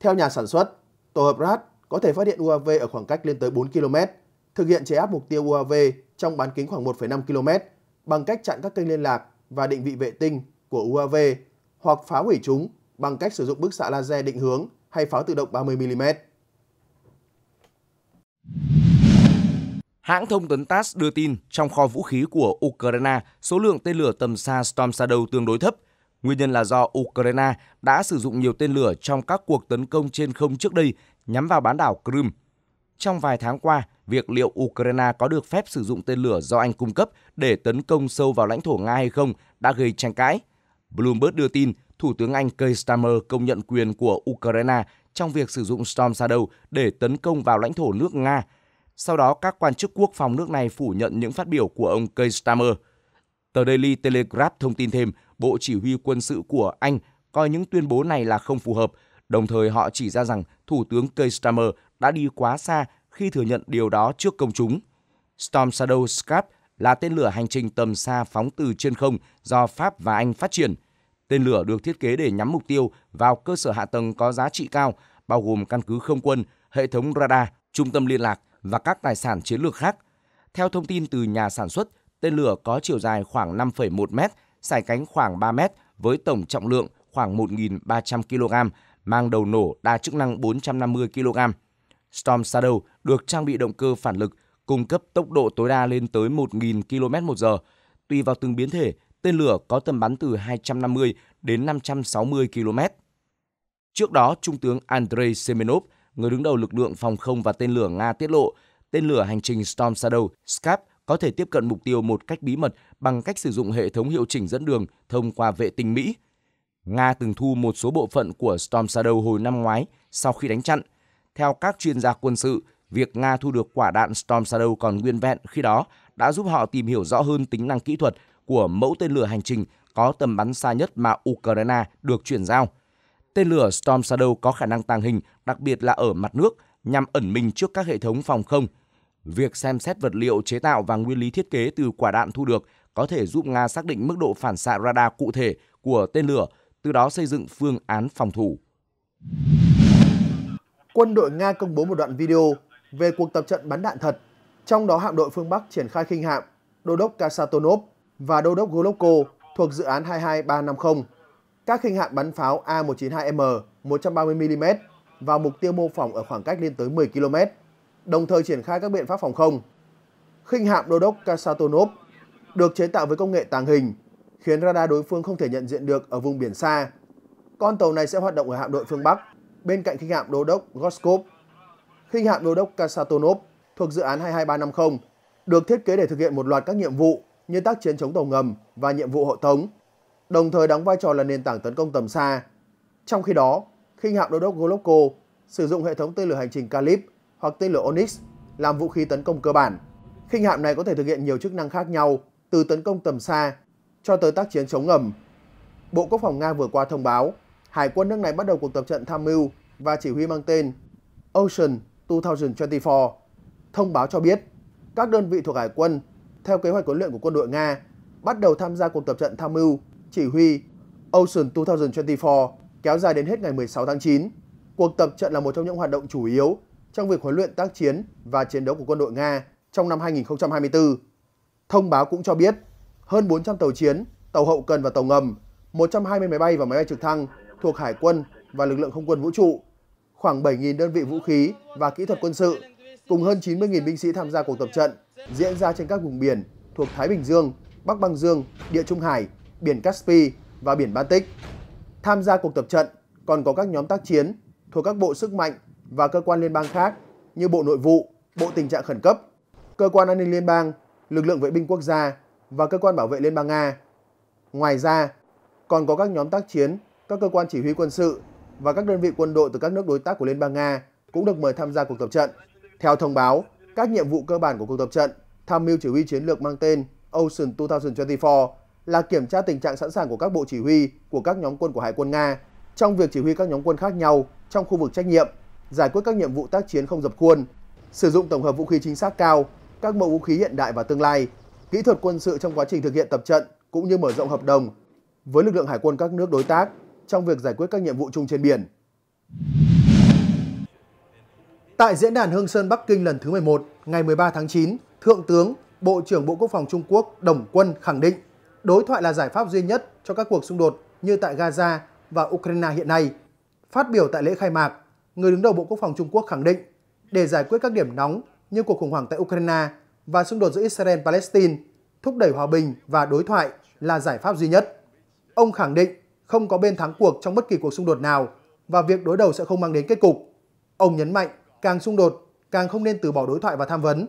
theo nhà sản xuất, tổ hợp RAD có thể phát hiện UAV ở khoảng cách lên tới 4 km, thực hiện chế áp mục tiêu UAV trong bán kính khoảng 1,5 km bằng cách chặn các kênh liên lạc và định vị vệ tinh của UAV hoặc phá hủy chúng bằng cách sử dụng bức xạ laser định hướng hay pháo tự động 30mm. Hãng thông tấn TASS đưa tin trong kho vũ khí của Ukraine, số lượng tên lửa tầm xa Storm Shadow tương đối thấp Nguyên nhân là do Ukraine đã sử dụng nhiều tên lửa trong các cuộc tấn công trên không trước đây nhắm vào bán đảo Crimea. Trong vài tháng qua, việc liệu Ukraine có được phép sử dụng tên lửa do Anh cung cấp để tấn công sâu vào lãnh thổ Nga hay không đã gây tranh cãi. Bloomberg đưa tin Thủ tướng Anh Keir Starmer công nhận quyền của Ukraine trong việc sử dụng Storm Shadow để tấn công vào lãnh thổ nước Nga. Sau đó, các quan chức quốc phòng nước này phủ nhận những phát biểu của ông Keir Starmer – Tờ Daily Telegraph thông tin thêm, Bộ Chỉ huy quân sự của Anh coi những tuyên bố này là không phù hợp, đồng thời họ chỉ ra rằng Thủ tướng Keir Starmer đã đi quá xa khi thừa nhận điều đó trước công chúng. Storm Shadow Scarp là tên lửa hành trình tầm xa phóng từ trên không do Pháp và Anh phát triển. Tên lửa được thiết kế để nhắm mục tiêu vào cơ sở hạ tầng có giá trị cao, bao gồm căn cứ không quân, hệ thống radar, trung tâm liên lạc và các tài sản chiến lược khác. Theo thông tin từ nhà sản xuất, Tên lửa có chiều dài khoảng 5,1 m, sải cánh khoảng 3 m với tổng trọng lượng khoảng 1.300 kg, mang đầu nổ đa chức năng 450 kg. Storm Shadow được trang bị động cơ phản lực, cung cấp tốc độ tối đa lên tới 1.000 km một giờ. Tùy vào từng biến thể, tên lửa có tầm bắn từ 250 đến 560 km. Trước đó, Trung tướng Andrei Semenov, người đứng đầu lực lượng phòng không và tên lửa Nga tiết lộ, tên lửa hành trình Storm Shadow, SCAP có thể tiếp cận mục tiêu một cách bí mật bằng cách sử dụng hệ thống hiệu chỉnh dẫn đường thông qua vệ tinh Mỹ. Nga từng thu một số bộ phận của Storm Shadow hồi năm ngoái sau khi đánh chặn. Theo các chuyên gia quân sự, việc Nga thu được quả đạn Storm Shadow còn nguyên vẹn khi đó đã giúp họ tìm hiểu rõ hơn tính năng kỹ thuật của mẫu tên lửa hành trình có tầm bắn xa nhất mà Ukraine được chuyển giao. Tên lửa Storm Shadow có khả năng tàng hình, đặc biệt là ở mặt nước, nhằm ẩn mình trước các hệ thống phòng không – Việc xem xét vật liệu chế tạo và nguyên lý thiết kế từ quả đạn thu được có thể giúp Nga xác định mức độ phản xạ radar cụ thể của tên lửa, từ đó xây dựng phương án phòng thủ. Quân đội Nga công bố một đoạn video về cuộc tập trận bắn đạn thật, trong đó hạm đội phương Bắc triển khai khinh hạm Đô đốc Kasatonov và Đô đốc Golovko thuộc dự án 22350. Các khinh hạm bắn pháo A192M 130mm vào mục tiêu mô phỏng ở khoảng cách lên tới 10 km đồng thời triển khai các biện pháp phòng không. Khinh hạm đô đốc Kasatonov được chế tạo với công nghệ tàng hình, khiến radar đối phương không thể nhận diện được ở vùng biển xa. Con tàu này sẽ hoạt động ở hạm đội phương Bắc, bên cạnh khinh hạm đô đốc Goskov. Khinh hạm đô đốc Kasatonov thuộc dự án 22350, được thiết kế để thực hiện một loạt các nhiệm vụ như tác chiến chống tàu ngầm và nhiệm vụ hộ tống, đồng thời đóng vai trò là nền tảng tấn công tầm xa. Trong khi đó, khinh hạm đô đốc Goloko sử dụng hệ thống tên lửa hành trình Kalib hoặc tên lửa Onyx làm vũ khí tấn công cơ bản. Khinh hạm này có thể thực hiện nhiều chức năng khác nhau, từ tấn công tầm xa cho tới tác chiến chống ngầm. Bộ Quốc phòng Nga vừa qua thông báo, Hải quân nước này bắt đầu cuộc tập trận tham mưu và chỉ huy mang tên Ocean 2024. Thông báo cho biết, các đơn vị thuộc Hải quân, theo kế hoạch huấn luyện của quân đội Nga, bắt đầu tham gia cuộc tập trận tham mưu, chỉ huy Ocean 2024 kéo dài đến hết ngày 16 tháng 9. Cuộc tập trận là một trong những hoạt động chủ yếu trong việc huấn luyện tác chiến và chiến đấu của quân đội Nga trong năm 2024. Thông báo cũng cho biết, hơn 400 tàu chiến, tàu hậu cần và tàu ngầm, 120 máy bay và máy bay trực thăng thuộc Hải quân và lực lượng không quân vũ trụ, khoảng 7.000 đơn vị vũ khí và kỹ thuật quân sự, cùng hơn 90.000 binh sĩ tham gia cuộc tập trận diễn ra trên các vùng biển thuộc Thái Bình Dương, Bắc Băng Dương, Địa Trung Hải, Biển Caspi và Biển Baltic. Tham gia cuộc tập trận còn có các nhóm tác chiến thuộc các bộ sức mạnh và cơ quan liên bang khác như Bộ Nội vụ, Bộ Tình trạng Khẩn cấp, Cơ quan An ninh Liên bang, Lực lượng Vệ binh Quốc gia và Cơ quan Bảo vệ Liên bang Nga. Ngoài ra, còn có các nhóm tác chiến, các cơ quan chỉ huy quân sự và các đơn vị quân đội từ các nước đối tác của Liên bang Nga cũng được mời tham gia cuộc tập trận. Theo thông báo, các nhiệm vụ cơ bản của cuộc tập trận tham mưu chỉ huy chiến lược mang tên Ocean 2024 là kiểm tra tình trạng sẵn sàng của các bộ chỉ huy của các nhóm quân của Hải quân Nga trong việc chỉ huy các nhóm quân khác nhau trong khu vực trách nhiệm giải quyết các nhiệm vụ tác chiến không dập khuôn, sử dụng tổng hợp vũ khí chính xác cao, các mẫu vũ khí hiện đại và tương lai, kỹ thuật quân sự trong quá trình thực hiện tập trận cũng như mở rộng hợp đồng với lực lượng hải quân các nước đối tác trong việc giải quyết các nhiệm vụ chung trên biển. Tại diễn đàn Hương Sơn Bắc Kinh lần thứ 11, ngày 13 tháng 9, Thượng tướng, Bộ trưởng Bộ Quốc phòng Trung Quốc Đồng Quân khẳng định đối thoại là giải pháp duy nhất cho các cuộc xung đột như tại Gaza và Ukraine hiện nay. Phát biểu tại lễ khai mạc, người đứng đầu Bộ Quốc phòng Trung Quốc khẳng định để giải quyết các điểm nóng như cuộc khủng hoảng tại Ukraine và xung đột giữa Israel-Palestine, thúc đẩy hòa bình và đối thoại là giải pháp duy nhất. Ông khẳng định không có bên thắng cuộc trong bất kỳ cuộc xung đột nào và việc đối đầu sẽ không mang đến kết cục. Ông nhấn mạnh càng xung đột càng không nên từ bỏ đối thoại và tham vấn.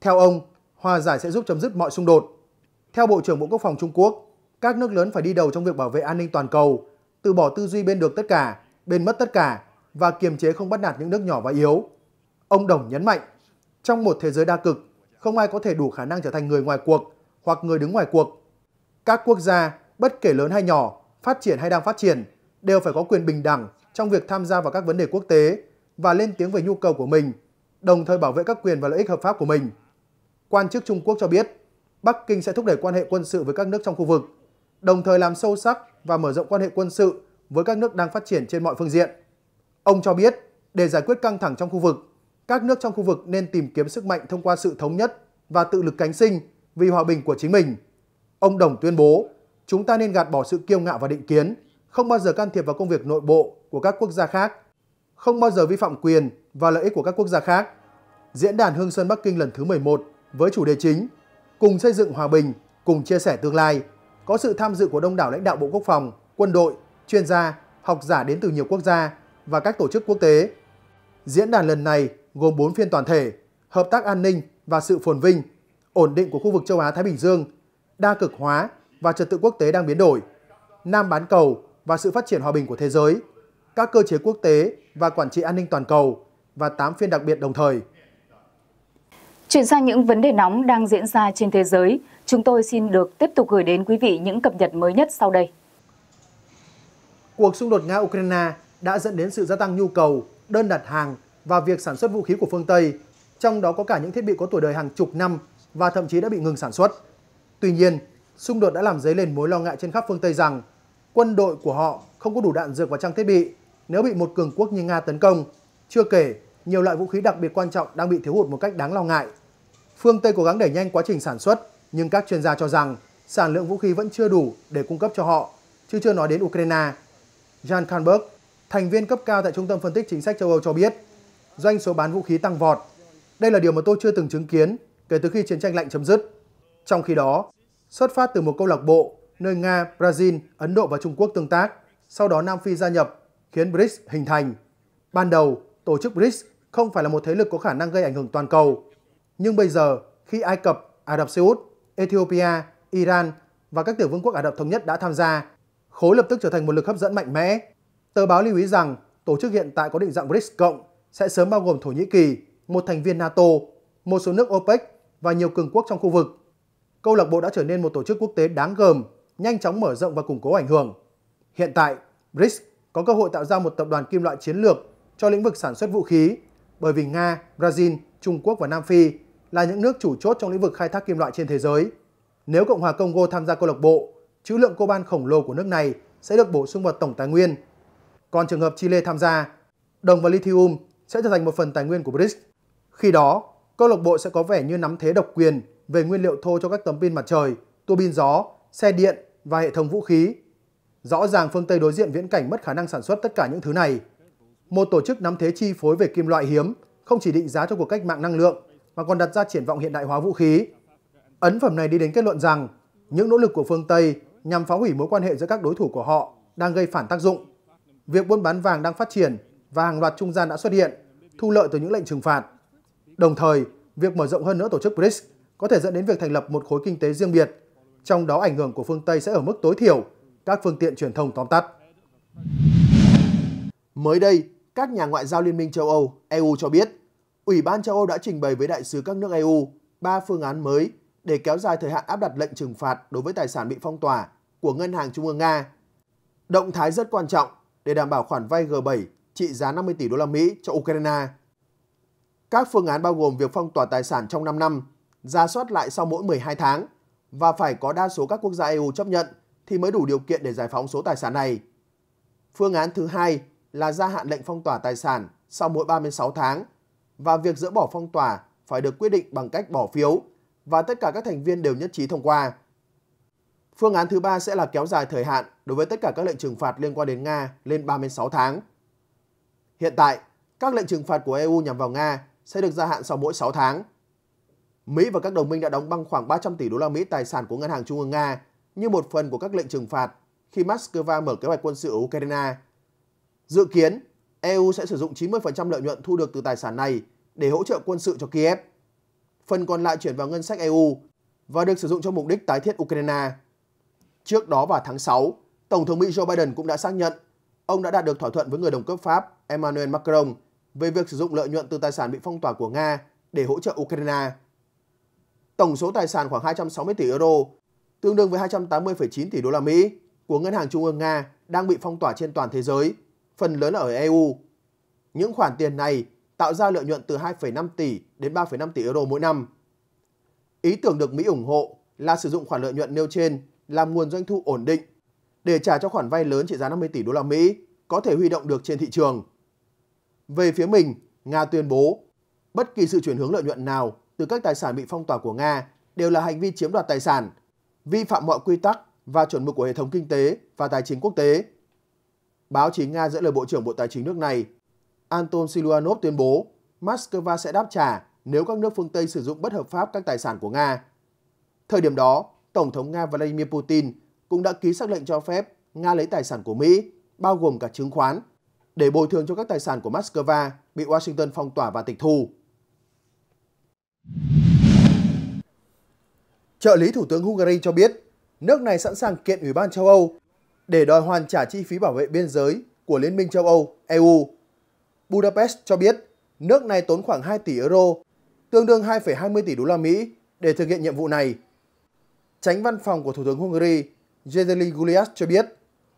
Theo ông, hòa giải sẽ giúp chấm dứt mọi xung đột. Theo Bộ trưởng Bộ Quốc phòng Trung Quốc, các nước lớn phải đi đầu trong việc bảo vệ an ninh toàn cầu, từ bỏ tư duy bên được tất cả, bên mất tất cả và kiềm chế không bắt nạt những nước nhỏ và yếu. Ông Đồng nhấn mạnh, trong một thế giới đa cực, không ai có thể đủ khả năng trở thành người ngoài cuộc hoặc người đứng ngoài cuộc. Các quốc gia, bất kể lớn hay nhỏ, phát triển hay đang phát triển, đều phải có quyền bình đẳng trong việc tham gia vào các vấn đề quốc tế và lên tiếng về nhu cầu của mình, đồng thời bảo vệ các quyền và lợi ích hợp pháp của mình. Quan chức Trung Quốc cho biết, Bắc Kinh sẽ thúc đẩy quan hệ quân sự với các nước trong khu vực, đồng thời làm sâu sắc và mở rộng quan hệ quân sự với các nước đang phát triển trên mọi phương diện. Ông cho biết, để giải quyết căng thẳng trong khu vực, các nước trong khu vực nên tìm kiếm sức mạnh thông qua sự thống nhất và tự lực cánh sinh vì hòa bình của chính mình. Ông Đồng tuyên bố, chúng ta nên gạt bỏ sự kiêu ngạo và định kiến, không bao giờ can thiệp vào công việc nội bộ của các quốc gia khác, không bao giờ vi phạm quyền và lợi ích của các quốc gia khác. Diễn đàn Hương Sơn Bắc Kinh lần thứ 11 với chủ đề chính Cùng xây dựng hòa bình, cùng chia sẻ tương lai có sự tham dự của đông đảo lãnh đạo Bộ Quốc phòng, quân đội, chuyên gia, học giả đến từ nhiều quốc gia, và các tổ chức quốc tế. Diễn đàn lần này gồm 4 phiên toàn thể, hợp tác an ninh và sự phồn vinh, ổn định của khu vực châu Á-Thái Bình Dương, đa cực hóa và trật tự quốc tế đang biến đổi, nam bán cầu và sự phát triển hòa bình của thế giới, các cơ chế quốc tế và quản trị an ninh toàn cầu và 8 phiên đặc biệt đồng thời. Chuyển sang những vấn đề nóng đang diễn ra trên thế giới, chúng tôi xin được tiếp tục gửi đến quý vị những cập nhật mới nhất sau đây. Cuộc xung đột Nga-Ukraine đã dẫn đến sự gia tăng nhu cầu, đơn đặt hàng và việc sản xuất vũ khí của phương Tây, trong đó có cả những thiết bị có tuổi đời hàng chục năm và thậm chí đã bị ngừng sản xuất. Tuy nhiên, xung đột đã làm dấy lên mối lo ngại trên khắp phương Tây rằng quân đội của họ không có đủ đạn dược và trang thiết bị nếu bị một cường quốc như Nga tấn công. Chưa kể, nhiều loại vũ khí đặc biệt quan trọng đang bị thiếu hụt một cách đáng lo ngại. Phương Tây cố gắng đẩy nhanh quá trình sản xuất, nhưng các chuyên gia cho rằng sản lượng vũ khí vẫn chưa đủ để cung cấp cho họ, chứ chưa nói đến Ukraine. Jan Kahnberg, thành viên cấp cao tại Trung tâm Phân tích Chính sách châu Âu cho biết, doanh số bán vũ khí tăng vọt. Đây là điều mà tôi chưa từng chứng kiến kể từ khi chiến tranh lạnh chấm dứt. Trong khi đó, xuất phát từ một câu lạc bộ nơi Nga, Brazil, Ấn Độ và Trung Quốc tương tác, sau đó Nam Phi gia nhập, khiến BRICS hình thành. Ban đầu, tổ chức BRICS không phải là một thế lực có khả năng gây ảnh hưởng toàn cầu. Nhưng bây giờ, khi Ai Cập, Ả Rập Xê Út, Ethiopia, Iran và các tiểu vương quốc Ả Rập Thống Nhất đã tham gia, khối lập tức trở thành một lực hấp dẫn mạnh mẽ Tờ báo lưu ý rằng tổ chức hiện tại có định dạng BRICS cộng sẽ sớm bao gồm Thổ Nhĩ Kỳ, một thành viên NATO, một số nước OPEC và nhiều cường quốc trong khu vực. Câu lạc bộ đã trở nên một tổ chức quốc tế đáng gờm, nhanh chóng mở rộng và củng cố ảnh hưởng. Hiện tại, BRICS có cơ hội tạo ra một tập đoàn kim loại chiến lược cho lĩnh vực sản xuất vũ khí bởi vì Nga, Brazil, Trung Quốc và Nam Phi là những nước chủ chốt trong lĩnh vực khai thác kim loại trên thế giới. Nếu Cộng hòa Congo tham gia câu lạc bộ, trữ lượng coban khổng lồ của nước này sẽ được bổ sung vào tổng tài nguyên còn trường hợp Chile tham gia, đồng và lithium sẽ trở thành một phần tài nguyên của BRICS. Khi đó, câu lạc bộ sẽ có vẻ như nắm thế độc quyền về nguyên liệu thô cho các tấm pin mặt trời, tua pin gió, xe điện và hệ thống vũ khí. Rõ ràng phương Tây đối diện viễn cảnh mất khả năng sản xuất tất cả những thứ này. Một tổ chức nắm thế chi phối về kim loại hiếm không chỉ định giá cho cuộc cách mạng năng lượng mà còn đặt ra triển vọng hiện đại hóa vũ khí. Ấn phẩm này đi đến kết luận rằng những nỗ lực của phương Tây nhằm phá hủy mối quan hệ giữa các đối thủ của họ đang gây phản tác dụng việc buôn bán vàng đang phát triển và hàng loạt trung gian đã xuất hiện, thu lợi từ những lệnh trừng phạt. Đồng thời, việc mở rộng hơn nữa tổ chức BRICS có thể dẫn đến việc thành lập một khối kinh tế riêng biệt, trong đó ảnh hưởng của phương Tây sẽ ở mức tối thiểu, các phương tiện truyền thông tóm tắt. Mới đây, các nhà ngoại giao Liên minh châu Âu, EU cho biết, Ủy ban châu Âu đã trình bày với đại sứ các nước EU ba phương án mới để kéo dài thời hạn áp đặt lệnh trừng phạt đối với tài sản bị phong tỏa của Ngân hàng Trung ương Nga. Động thái rất quan trọng để đảm bảo khoản vay G7 trị giá 50 tỷ đô la Mỹ cho Ukraine. Các phương án bao gồm việc phong tỏa tài sản trong 5 năm, ra soát lại sau mỗi 12 tháng và phải có đa số các quốc gia EU chấp nhận thì mới đủ điều kiện để giải phóng số tài sản này. Phương án thứ hai là gia hạn lệnh phong tỏa tài sản sau mỗi 36 tháng và việc dỡ bỏ phong tỏa phải được quyết định bằng cách bỏ phiếu và tất cả các thành viên đều nhất trí thông qua. Phương án thứ ba sẽ là kéo dài thời hạn đối với tất cả các lệnh trừng phạt liên quan đến Nga lên 36 tháng. Hiện tại, các lệnh trừng phạt của EU nhằm vào Nga sẽ được gia hạn sau mỗi 6 tháng. Mỹ và các đồng minh đã đóng băng khoảng 300 tỷ đô la Mỹ tài sản của Ngân hàng Trung ương Nga như một phần của các lệnh trừng phạt khi Moscow mở kế hoạch quân sự ở Ukraine. Dự kiến, EU sẽ sử dụng 90% lợi nhuận thu được từ tài sản này để hỗ trợ quân sự cho Kiev. Phần còn lại chuyển vào ngân sách EU và được sử dụng cho mục đích tái thiết Ukraine. Trước đó vào tháng 6, Tổng thống Mỹ Joe Biden cũng đã xác nhận ông đã đạt được thỏa thuận với người đồng cấp Pháp Emmanuel Macron về việc sử dụng lợi nhuận từ tài sản bị phong tỏa của Nga để hỗ trợ Ukraine. Tổng số tài sản khoảng 260 tỷ euro, tương đương với 280,9 tỷ đô la Mỹ của Ngân hàng Trung ương Nga đang bị phong tỏa trên toàn thế giới, phần lớn là ở EU. Những khoản tiền này tạo ra lợi nhuận từ 2,5 tỷ đến 3,5 tỷ euro mỗi năm. Ý tưởng được Mỹ ủng hộ là sử dụng khoản lợi nhuận nêu trên làm nguồn doanh thu ổn định để trả cho khoản vay lớn trị giá 50 tỷ đô la Mỹ có thể huy động được trên thị trường. Về phía mình, Nga tuyên bố bất kỳ sự chuyển hướng lợi nhuận nào từ các tài sản bị phong tỏa của Nga đều là hành vi chiếm đoạt tài sản, vi phạm mọi quy tắc và chuẩn mực của hệ thống kinh tế và tài chính quốc tế. Báo chí Nga dẫn lời Bộ trưởng Bộ Tài chính nước này Anton Siluanov tuyên bố Moscow sẽ đáp trả nếu các nước phương Tây sử dụng bất hợp pháp các tài sản của Nga. Thời điểm đó, Tổng thống Nga Vladimir Putin cũng đã ký sắc lệnh cho phép Nga lấy tài sản của Mỹ, bao gồm cả chứng khoán, để bồi thường cho các tài sản của Moscow bị Washington phong tỏa và tịch thu. Trợ lý Thủ tướng Hungary cho biết, nước này sẵn sàng kiện Ủy ban châu Âu để đòi hoàn trả chi phí bảo vệ biên giới của Liên minh châu Âu, EU. Budapest cho biết, nước này tốn khoảng 2 tỷ euro, tương đương 2,20 tỷ đô la Mỹ để thực hiện nhiệm vụ này. Tránh văn phòng của Thủ tướng Hungary Jezeli Gulyas cho biết,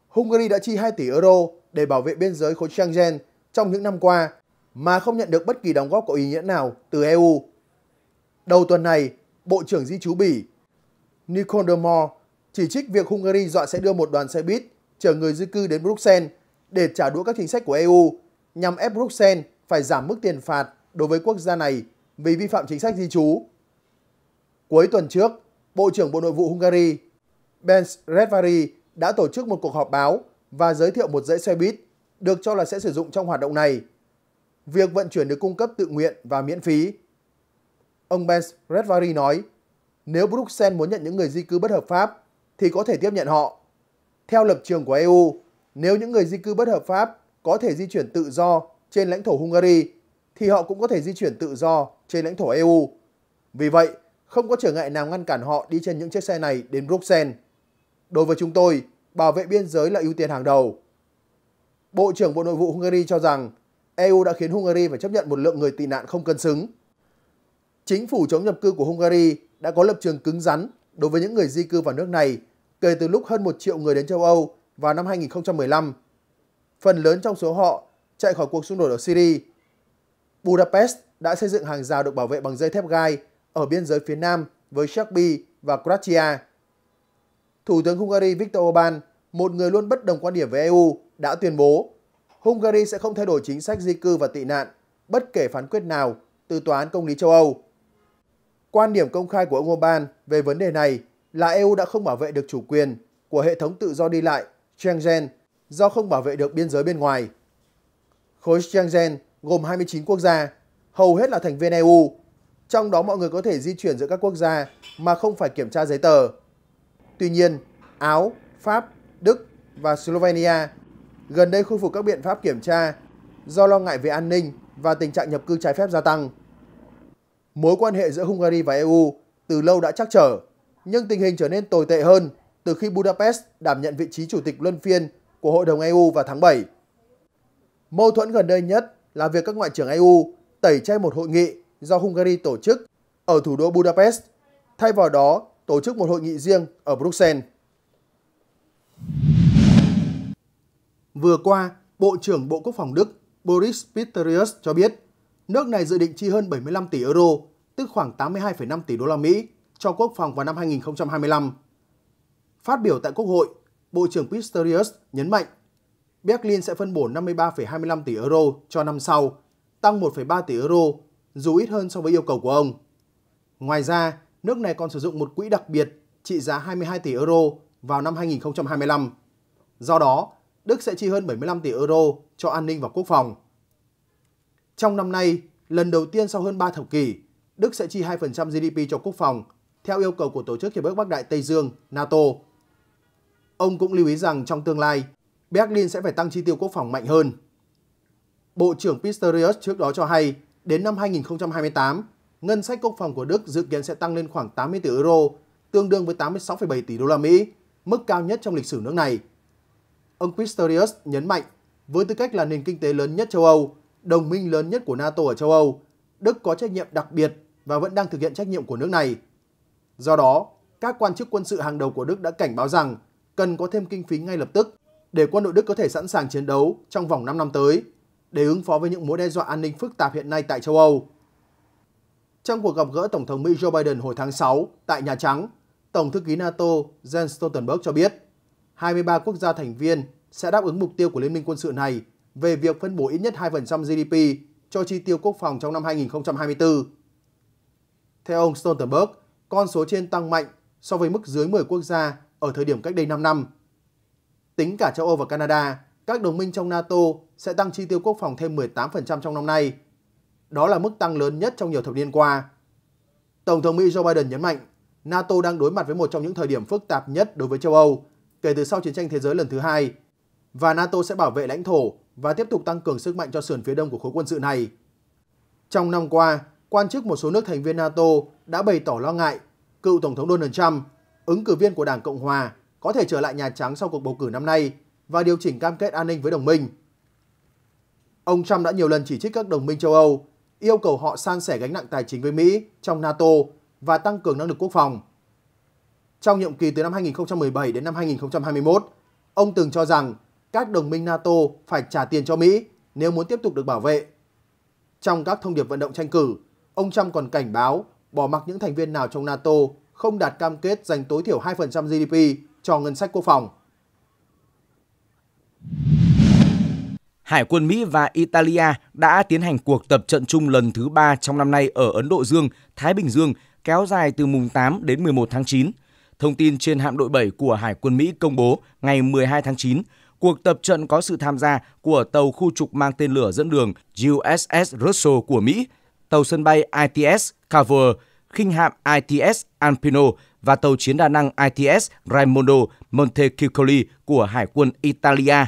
Hungary đã chi 2 tỷ euro để bảo vệ biên giới khối Schengen trong những năm qua mà không nhận được bất kỳ đóng góp có ý nghĩa nào từ EU. Đầu tuần này, Bộ trưởng Di trú Bỉ Nicole de More chỉ trích việc Hungary dọa sẽ đưa một đoàn xe buýt chở người di cư đến Bruxelles để trả đũa các chính sách của EU nhằm ép Bruxelles phải giảm mức tiền phạt đối với quốc gia này vì vi phạm chính sách di trú. Cuối tuần trước, Bộ trưởng Bộ Nội vụ Hungary Benz Redvari đã tổ chức một cuộc họp báo và giới thiệu một dãy xe buýt được cho là sẽ sử dụng trong hoạt động này. Việc vận chuyển được cung cấp tự nguyện và miễn phí. Ông Benz Redvari nói, nếu Bruxelles muốn nhận những người di cư bất hợp pháp thì có thể tiếp nhận họ. Theo lập trường của EU, nếu những người di cư bất hợp pháp có thể di chuyển tự do trên lãnh thổ Hungary thì họ cũng có thể di chuyển tự do trên lãnh thổ EU. Vì vậy, không có trở ngại nào ngăn cản họ đi trên những chiếc xe này đến Bruxelles. Đối với chúng tôi, bảo vệ biên giới là ưu tiên hàng đầu. Bộ trưởng Bộ Nội vụ Hungary cho rằng EU đã khiến Hungary phải chấp nhận một lượng người tị nạn không cân xứng. Chính phủ chống nhập cư của Hungary đã có lập trường cứng rắn đối với những người di cư vào nước này kể từ lúc hơn 1 triệu người đến châu Âu vào năm 2015. Phần lớn trong số họ chạy khỏi cuộc xung đột ở Syria. Budapest đã xây dựng hàng rào được bảo vệ bằng dây thép gai ở biên giới phía Nam với Serbia và Croatia. Thủ tướng Hungary Viktor Orbán, một người luôn bất đồng quan điểm với EU, đã tuyên bố Hungary sẽ không thay đổi chính sách di cư và tị nạn, bất kể phán quyết nào từ Tòa án Công lý châu Âu. Quan điểm công khai của ông Orbán về vấn đề này là EU đã không bảo vệ được chủ quyền của hệ thống tự do đi lại Schengen do không bảo vệ được biên giới bên ngoài. Khối Schengen gồm 29 quốc gia, hầu hết là thành viên EU trong đó mọi người có thể di chuyển giữa các quốc gia mà không phải kiểm tra giấy tờ. Tuy nhiên, Áo, Pháp, Đức và Slovenia gần đây khôi phục các biện pháp kiểm tra do lo ngại về an ninh và tình trạng nhập cư trái phép gia tăng. Mối quan hệ giữa Hungary và EU từ lâu đã chắc trở, nhưng tình hình trở nên tồi tệ hơn từ khi Budapest đảm nhận vị trí chủ tịch luân phiên của Hội đồng EU vào tháng 7. Mâu thuẫn gần đây nhất là việc các ngoại trưởng EU tẩy chay một hội nghị do Hungary tổ chức ở thủ đô Budapest, thay vào đó tổ chức một hội nghị riêng ở Bruxelles. Vừa qua, Bộ trưởng Bộ Quốc phòng Đức Boris Pistorius cho biết, nước này dự định chi hơn 75 tỷ euro, tức khoảng 82,5 tỷ đô la Mỹ cho quốc phòng vào năm 2025. Phát biểu tại Quốc hội, Bộ trưởng Pistorius nhấn mạnh Berlin sẽ phân bổ 53,25 tỷ euro cho năm sau, tăng 1,3 tỷ euro dù ít hơn so với yêu cầu của ông. Ngoài ra, nước này còn sử dụng một quỹ đặc biệt trị giá 22 tỷ euro vào năm 2025. Do đó, Đức sẽ chi hơn 75 tỷ euro cho an ninh và quốc phòng. Trong năm nay, lần đầu tiên sau hơn 3 thập kỷ, Đức sẽ chi 2% GDP cho quốc phòng, theo yêu cầu của Tổ chức Hiệp ước Bắc Đại Tây Dương, NATO. Ông cũng lưu ý rằng trong tương lai, Berlin sẽ phải tăng chi tiêu quốc phòng mạnh hơn. Bộ trưởng Pistorius trước đó cho hay Đến năm 2028, ngân sách quốc phòng của Đức dự kiến sẽ tăng lên khoảng 80 tỷ euro, tương đương với 86,7 tỷ đô la Mỹ, mức cao nhất trong lịch sử nước này. Ông Pistorius nhấn mạnh, với tư cách là nền kinh tế lớn nhất châu Âu, đồng minh lớn nhất của NATO ở châu Âu, Đức có trách nhiệm đặc biệt và vẫn đang thực hiện trách nhiệm của nước này. Do đó, các quan chức quân sự hàng đầu của Đức đã cảnh báo rằng cần có thêm kinh phí ngay lập tức để quân đội Đức có thể sẵn sàng chiến đấu trong vòng 5 năm tới để ứng phó với những mối đe dọa an ninh phức tạp hiện nay tại châu Âu. Trong cuộc gặp gỡ Tổng thống Mỹ Joe Biden hồi tháng 6 tại Nhà Trắng, Tổng thư ký NATO Jens Stoltenberg cho biết 23 quốc gia thành viên sẽ đáp ứng mục tiêu của Liên minh quân sự này về việc phân bổ ít nhất 2% GDP cho chi tiêu quốc phòng trong năm 2024. Theo ông Stoltenberg, con số trên tăng mạnh so với mức dưới 10 quốc gia ở thời điểm cách đây 5 năm. Tính cả châu Âu và Canada, các đồng minh trong NATO sẽ tăng chi tiêu quốc phòng thêm 18% trong năm nay. Đó là mức tăng lớn nhất trong nhiều thập niên qua. Tổng thống Mỹ Joe Biden nhấn mạnh, NATO đang đối mặt với một trong những thời điểm phức tạp nhất đối với châu Âu kể từ sau chiến tranh thế giới lần thứ hai, và NATO sẽ bảo vệ lãnh thổ và tiếp tục tăng cường sức mạnh cho sườn phía đông của khối quân sự này. Trong năm qua, quan chức một số nước thành viên NATO đã bày tỏ lo ngại cựu Tổng thống Donald Trump, ứng cử viên của Đảng Cộng Hòa, có thể trở lại Nhà Trắng sau cuộc bầu cử năm nay và điều chỉnh cam kết an ninh với đồng minh. Ông Trump đã nhiều lần chỉ trích các đồng minh châu Âu, yêu cầu họ san sẻ gánh nặng tài chính với Mỹ trong NATO và tăng cường năng lực quốc phòng. Trong nhiệm kỳ từ năm 2017 đến năm 2021, ông từng cho rằng các đồng minh NATO phải trả tiền cho Mỹ nếu muốn tiếp tục được bảo vệ. Trong các thông điệp vận động tranh cử, ông Trump còn cảnh báo bỏ mặc những thành viên nào trong NATO không đạt cam kết dành tối thiểu 2% GDP cho ngân sách quốc phòng. Hải quân Mỹ và Italia đã tiến hành cuộc tập trận chung lần thứ 3 trong năm nay ở Ấn Độ Dương, Thái Bình Dương, kéo dài từ mùng 8 đến 11 tháng 9. Thông tin trên hạm đội 7 của Hải quân Mỹ công bố ngày 12 tháng 9, cuộc tập trận có sự tham gia của tàu khu trục mang tên lửa dẫn đường USS Russell của Mỹ, tàu sân bay ITS Carver khinh hạm ITS Alpino và tàu chiến đa năng ITS Raimondo Montecicoli của Hải quân Italia.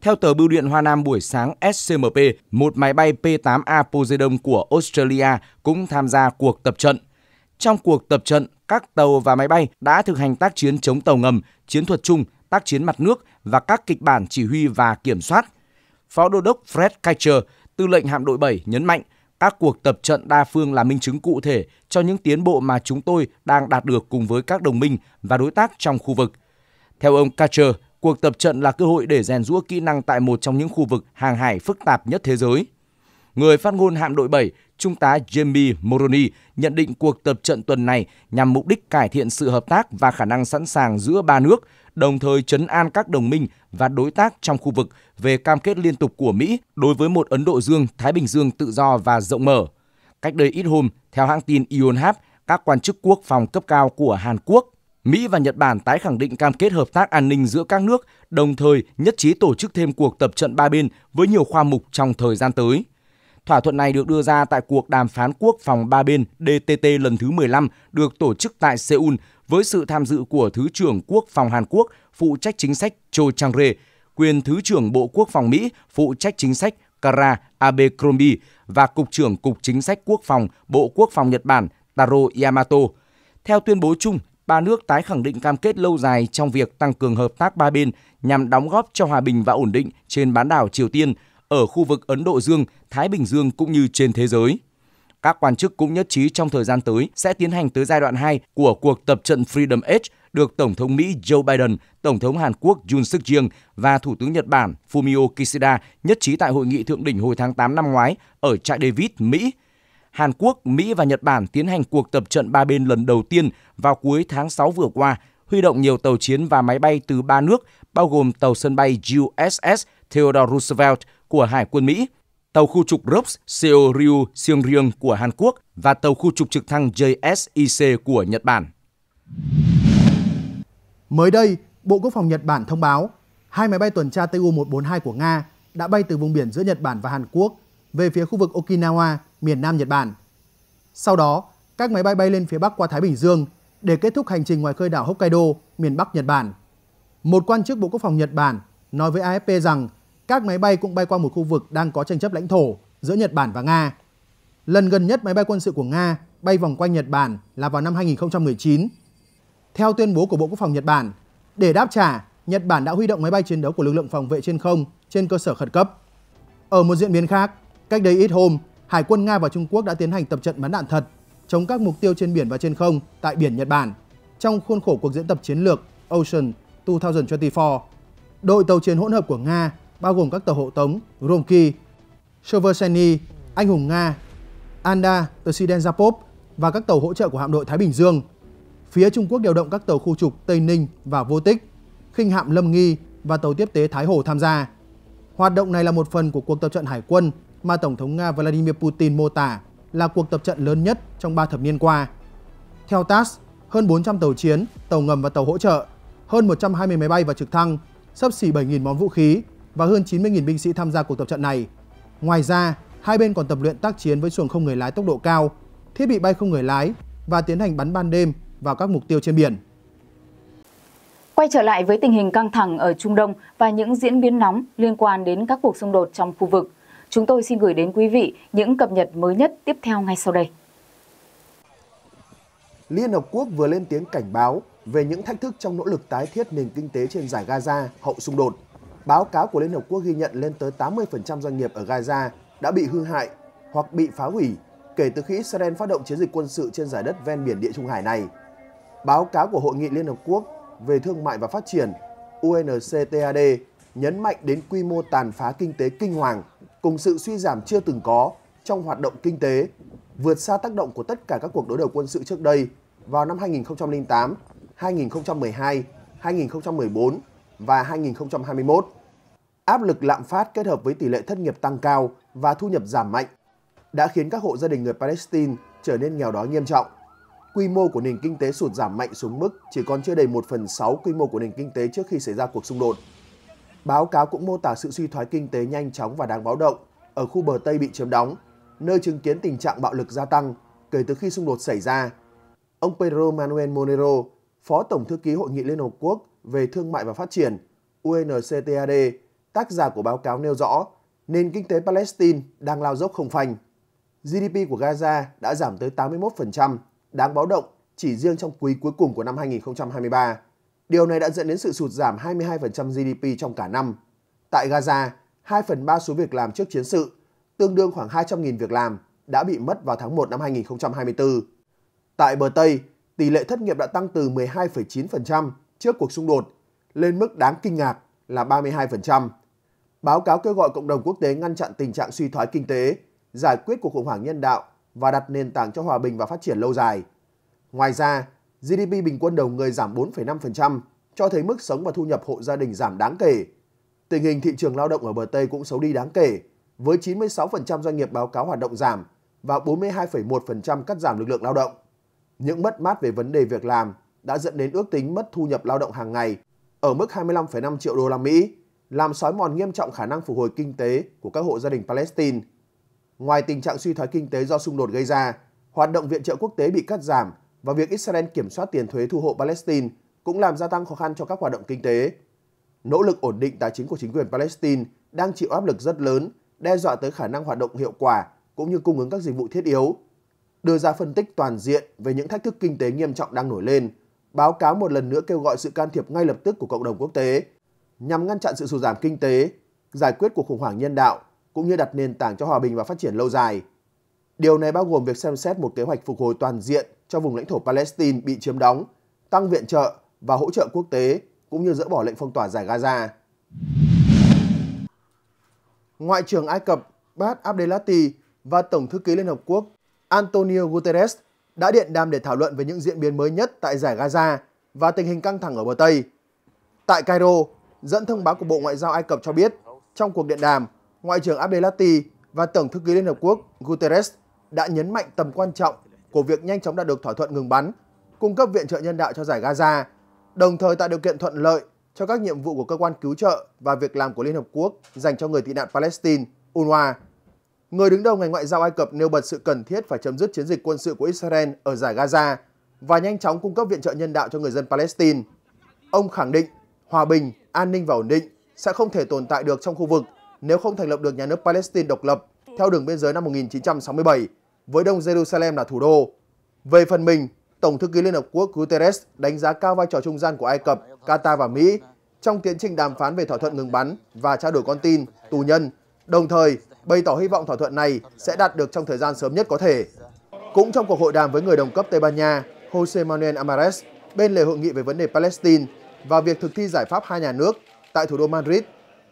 Theo tờ Bưu điện Hoa Nam buổi sáng SCMP, một máy bay P-8A Poseidon của Australia cũng tham gia cuộc tập trận. Trong cuộc tập trận, các tàu và máy bay đã thực hành tác chiến chống tàu ngầm, chiến thuật chung, tác chiến mặt nước và các kịch bản chỉ huy và kiểm soát. Phó Đô đốc Fred Kaiser, tư lệnh hạm đội 7 nhấn mạnh các cuộc tập trận đa phương là minh chứng cụ thể cho những tiến bộ mà chúng tôi đang đạt được cùng với các đồng minh và đối tác trong khu vực. Theo ông Carter, cuộc tập trận là cơ hội để rèn rũa kỹ năng tại một trong những khu vực hàng hải phức tạp nhất thế giới. Người phát ngôn hạm đội 7 Trung tá Jamie Moroni nhận định cuộc tập trận tuần này nhằm mục đích cải thiện sự hợp tác và khả năng sẵn sàng giữa ba nước, đồng thời chấn an các đồng minh và đối tác trong khu vực về cam kết liên tục của Mỹ đối với một Ấn Độ Dương-Thái Bình Dương tự do và rộng mở. Cách đây ít hôm, theo hãng tin Yonhap, các quan chức quốc phòng cấp cao của Hàn Quốc, Mỹ và Nhật Bản tái khẳng định cam kết hợp tác an ninh giữa các nước, đồng thời nhất trí tổ chức thêm cuộc tập trận ba bên với nhiều khoa mục trong thời gian tới. Thỏa thuận này được đưa ra tại cuộc đàm phán quốc phòng ba bên DTT lần thứ 15 được tổ chức tại Seoul với sự tham dự của Thứ trưởng Quốc phòng Hàn Quốc phụ trách chính sách Cho Chang-re, quyền Thứ trưởng Bộ Quốc phòng Mỹ phụ trách chính sách Kara Abercrombie và Cục trưởng Cục Chính sách Quốc phòng Bộ Quốc phòng Nhật Bản Taro Yamato. Theo tuyên bố chung, ba nước tái khẳng định cam kết lâu dài trong việc tăng cường hợp tác ba bên nhằm đóng góp cho hòa bình và ổn định trên bán đảo Triều Tiên – ở khu vực Ấn Độ Dương, Thái Bình Dương cũng như trên thế giới. Các quan chức cũng nhất trí trong thời gian tới sẽ tiến hành tới giai đoạn 2 của cuộc tập trận Freedom Edge được Tổng thống Mỹ Joe Biden, Tổng thống Hàn Quốc Yoon Suk jeong và Thủ tướng Nhật Bản Fumio Kishida nhất trí tại hội nghị thượng đỉnh hồi tháng 8 năm ngoái ở trại David, Mỹ. Hàn Quốc, Mỹ và Nhật Bản tiến hành cuộc tập trận ba bên lần đầu tiên vào cuối tháng 6 vừa qua, huy động nhiều tàu chiến và máy bay từ ba nước, bao gồm tàu sân bay USS Theodore Roosevelt, của Hải quân Mỹ, tàu khu trục ROPS Seo Ryu riêng của Hàn Quốc và tàu khu trục trực thăng JSIC của Nhật Bản. Mới đây, Bộ Quốc phòng Nhật Bản thông báo hai máy bay tuần tra Tu-142 của Nga đã bay từ vùng biển giữa Nhật Bản và Hàn Quốc về phía khu vực Okinawa, miền nam Nhật Bản. Sau đó, các máy bay bay lên phía bắc qua Thái Bình Dương để kết thúc hành trình ngoài khơi đảo Hokkaido, miền bắc Nhật Bản. Một quan chức Bộ Quốc phòng Nhật Bản nói với AFP rằng các máy bay cũng bay qua một khu vực đang có tranh chấp lãnh thổ giữa Nhật Bản và Nga. Lần gần nhất máy bay quân sự của Nga bay vòng quanh Nhật Bản là vào năm 2019. Theo tuyên bố của Bộ Quốc phòng Nhật Bản, để đáp trả, Nhật Bản đã huy động máy bay chiến đấu của lực lượng phòng vệ trên không trên cơ sở khẩn cấp. Ở một diễn biến khác, cách đây ít hôm, Hải quân Nga và Trung Quốc đã tiến hành tập trận bắn đạn thật chống các mục tiêu trên biển và trên không tại biển Nhật Bản trong khuôn khổ cuộc diễn tập chiến lược Ocean 2024. Đội tàu chiến hỗn hợp của Nga bao gồm các tàu hộ tống Romki, Shoverseny, Anh hùng Nga, Anda, Tsiden Zapov và các tàu hỗ trợ của hạm đội Thái Bình Dương. Phía Trung Quốc điều động các tàu khu trục Tây Ninh và Vô Tích, khinh hạm Lâm Nghi và tàu tiếp tế Thái Hồ tham gia. Hoạt động này là một phần của cuộc tập trận hải quân mà Tổng thống Nga Vladimir Putin mô tả là cuộc tập trận lớn nhất trong 3 thập niên qua. Theo TASS, hơn 400 tàu chiến, tàu ngầm và tàu hỗ trợ, hơn 120 máy bay và trực thăng, sắp xỉ 7.000 món vũ khí, và hơn 90.000 binh sĩ tham gia cuộc tập trận này. Ngoài ra, hai bên còn tập luyện tác chiến với xuồng không người lái tốc độ cao, thiết bị bay không người lái và tiến hành bắn ban đêm vào các mục tiêu trên biển. Quay trở lại với tình hình căng thẳng ở Trung Đông và những diễn biến nóng liên quan đến các cuộc xung đột trong khu vực, chúng tôi xin gửi đến quý vị những cập nhật mới nhất tiếp theo ngay sau đây. Liên Hợp Quốc vừa lên tiếng cảnh báo về những thách thức trong nỗ lực tái thiết nền kinh tế trên giải Gaza hậu xung đột. Báo cáo của Liên Hợp Quốc ghi nhận lên tới 80% doanh nghiệp ở Gaza đã bị hư hại hoặc bị phá hủy kể từ khi Israel phát động chiến dịch quân sự trên giải đất ven biển Địa Trung Hải này. Báo cáo của Hội nghị Liên Hợp Quốc về Thương mại và Phát triển UNCTAD nhấn mạnh đến quy mô tàn phá kinh tế kinh hoàng cùng sự suy giảm chưa từng có trong hoạt động kinh tế, vượt xa tác động của tất cả các cuộc đối đầu quân sự trước đây vào năm 2008, 2012, 2014 và 2021. Áp lực lạm phát kết hợp với tỷ lệ thất nghiệp tăng cao và thu nhập giảm mạnh đã khiến các hộ gia đình người Palestine trở nên nghèo đói nghiêm trọng. Quy mô của nền kinh tế sụt giảm mạnh xuống mức chỉ còn chưa đầy 1 phần 6 quy mô của nền kinh tế trước khi xảy ra cuộc xung đột. Báo cáo cũng mô tả sự suy thoái kinh tế nhanh chóng và đáng báo động ở khu bờ Tây bị chiếm đóng, nơi chứng kiến tình trạng bạo lực gia tăng kể từ khi xung đột xảy ra. Ông Pedro Manuel Monero, Phó Tổng Thư ký Hội nghị Liên Hợp Quốc về Thương mại và Phát triển UNCTAD tác giả của báo cáo nêu rõ nền kinh tế Palestine đang lao dốc không phanh. GDP của Gaza đã giảm tới 81%, đáng báo động chỉ riêng trong quý cuối cùng của năm 2023. Điều này đã dẫn đến sự sụt giảm 22% GDP trong cả năm. Tại Gaza, 2 phần 3 số việc làm trước chiến sự, tương đương khoảng 200.000 việc làm, đã bị mất vào tháng 1 năm 2024. Tại bờ Tây, tỷ lệ thất nghiệp đã tăng từ 12,9% trước cuộc xung đột lên mức đáng kinh ngạc là 32%. Báo cáo kêu gọi cộng đồng quốc tế ngăn chặn tình trạng suy thoái kinh tế, giải quyết cuộc khủng hoảng nhân đạo và đặt nền tảng cho hòa bình và phát triển lâu dài. Ngoài ra, GDP bình quân đầu người giảm 4,5%, cho thấy mức sống và thu nhập hộ gia đình giảm đáng kể. Tình hình thị trường lao động ở bờ Tây cũng xấu đi đáng kể, với 96% doanh nghiệp báo cáo hoạt động giảm và 42,1% cắt giảm lực lượng lao động. Những mất mát về vấn đề việc làm đã dẫn đến ước tính mất thu nhập lao động hàng ngày ở mức 25,5 triệu đô la Mỹ làm xói mòn nghiêm trọng khả năng phục hồi kinh tế của các hộ gia đình Palestine. Ngoài tình trạng suy thoái kinh tế do xung đột gây ra, hoạt động viện trợ quốc tế bị cắt giảm và việc Israel kiểm soát tiền thuế thu hộ Palestine cũng làm gia tăng khó khăn cho các hoạt động kinh tế. Nỗ lực ổn định tài chính của chính quyền Palestine đang chịu áp lực rất lớn, đe dọa tới khả năng hoạt động hiệu quả cũng như cung ứng các dịch vụ thiết yếu. Đưa ra phân tích toàn diện về những thách thức kinh tế nghiêm trọng đang nổi lên, báo cáo một lần nữa kêu gọi sự can thiệp ngay lập tức của cộng đồng quốc tế nhằm ngăn chặn sự sụt giảm kinh tế, giải quyết cuộc khủng hoảng nhân đạo cũng như đặt nền tảng cho hòa bình và phát triển lâu dài. Điều này bao gồm việc xem xét một kế hoạch phục hồi toàn diện cho vùng lãnh thổ Palestine bị chiếm đóng, tăng viện trợ và hỗ trợ quốc tế cũng như dỡ bỏ lệnh phong tỏa giải Gaza. Ngoại trưởng Ai Cập Bad Abdelati và Tổng thư ký Liên Hợp Quốc Antonio Guterres đã điện đàm để thảo luận về những diễn biến mới nhất tại giải Gaza và tình hình căng thẳng ở bờ Tây. Tại Cairo, Dẫn thông báo của Bộ Ngoại giao Ai Cập cho biết, trong cuộc điện đàm, Ngoại trưởng Abdelati và Tổng thư ký Liên Hợp Quốc Guterres đã nhấn mạnh tầm quan trọng của việc nhanh chóng đạt được thỏa thuận ngừng bắn, cung cấp viện trợ nhân đạo cho giải Gaza, đồng thời tạo điều kiện thuận lợi cho các nhiệm vụ của cơ quan cứu trợ và việc làm của Liên Hợp Quốc dành cho người tị nạn Palestine, UNRWA. Người đứng đầu ngành ngoại giao Ai Cập nêu bật sự cần thiết phải chấm dứt chiến dịch quân sự của Israel ở giải Gaza và nhanh chóng cung cấp viện trợ nhân đạo cho người dân Palestine. Ông khẳng định hòa bình, an ninh và ổn định sẽ không thể tồn tại được trong khu vực nếu không thành lập được nhà nước Palestine độc lập theo đường biên giới năm 1967 với Đông Jerusalem là thủ đô. Về phần mình, Tổng thư ký Liên Hợp Quốc Guterres đánh giá cao vai trò trung gian của Ai Cập, Qatar và Mỹ trong tiến trình đàm phán về thỏa thuận ngừng bắn và trao đổi con tin, tù nhân, đồng thời bày tỏ hy vọng thỏa thuận này sẽ đạt được trong thời gian sớm nhất có thể. Cũng trong cuộc hội đàm với người đồng cấp Tây Ban Nha, Jose Manuel Amares, bên lề hội nghị về vấn đề Palestine, và việc thực thi giải pháp hai nhà nước tại thủ đô Madrid,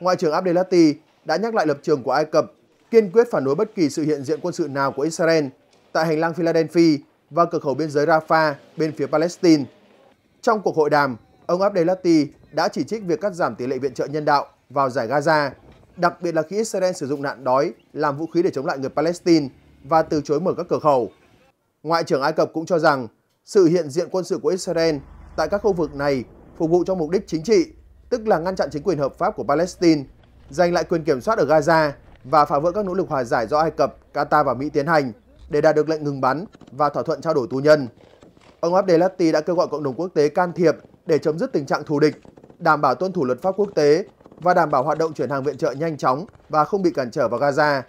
Ngoại trưởng Abdelati đã nhắc lại lập trường của Ai Cập kiên quyết phản đối bất kỳ sự hiện diện quân sự nào của Israel tại hành lang Philadelphia và cửa khẩu biên giới Rafah bên phía Palestine. Trong cuộc hội đàm, ông Abdelati đã chỉ trích việc cắt giảm tỷ lệ viện trợ nhân đạo vào giải Gaza, đặc biệt là khi Israel sử dụng nạn đói làm vũ khí để chống lại người Palestine và từ chối mở các cửa khẩu. Ngoại trưởng Ai Cập cũng cho rằng sự hiện diện quân sự của Israel tại các khu vực này phục vụ cho mục đích chính trị, tức là ngăn chặn chính quyền hợp pháp của Palestine, giành lại quyền kiểm soát ở Gaza và phá vỡ các nỗ lực hòa giải do Ai Cập, Qatar và Mỹ tiến hành để đạt được lệnh ngừng bắn và thỏa thuận trao đổi tù nhân. Ông Abdelati đã kêu gọi cộng đồng quốc tế can thiệp để chấm dứt tình trạng thù địch, đảm bảo tuân thủ luật pháp quốc tế và đảm bảo hoạt động chuyển hàng viện trợ nhanh chóng và không bị cản trở vào Gaza.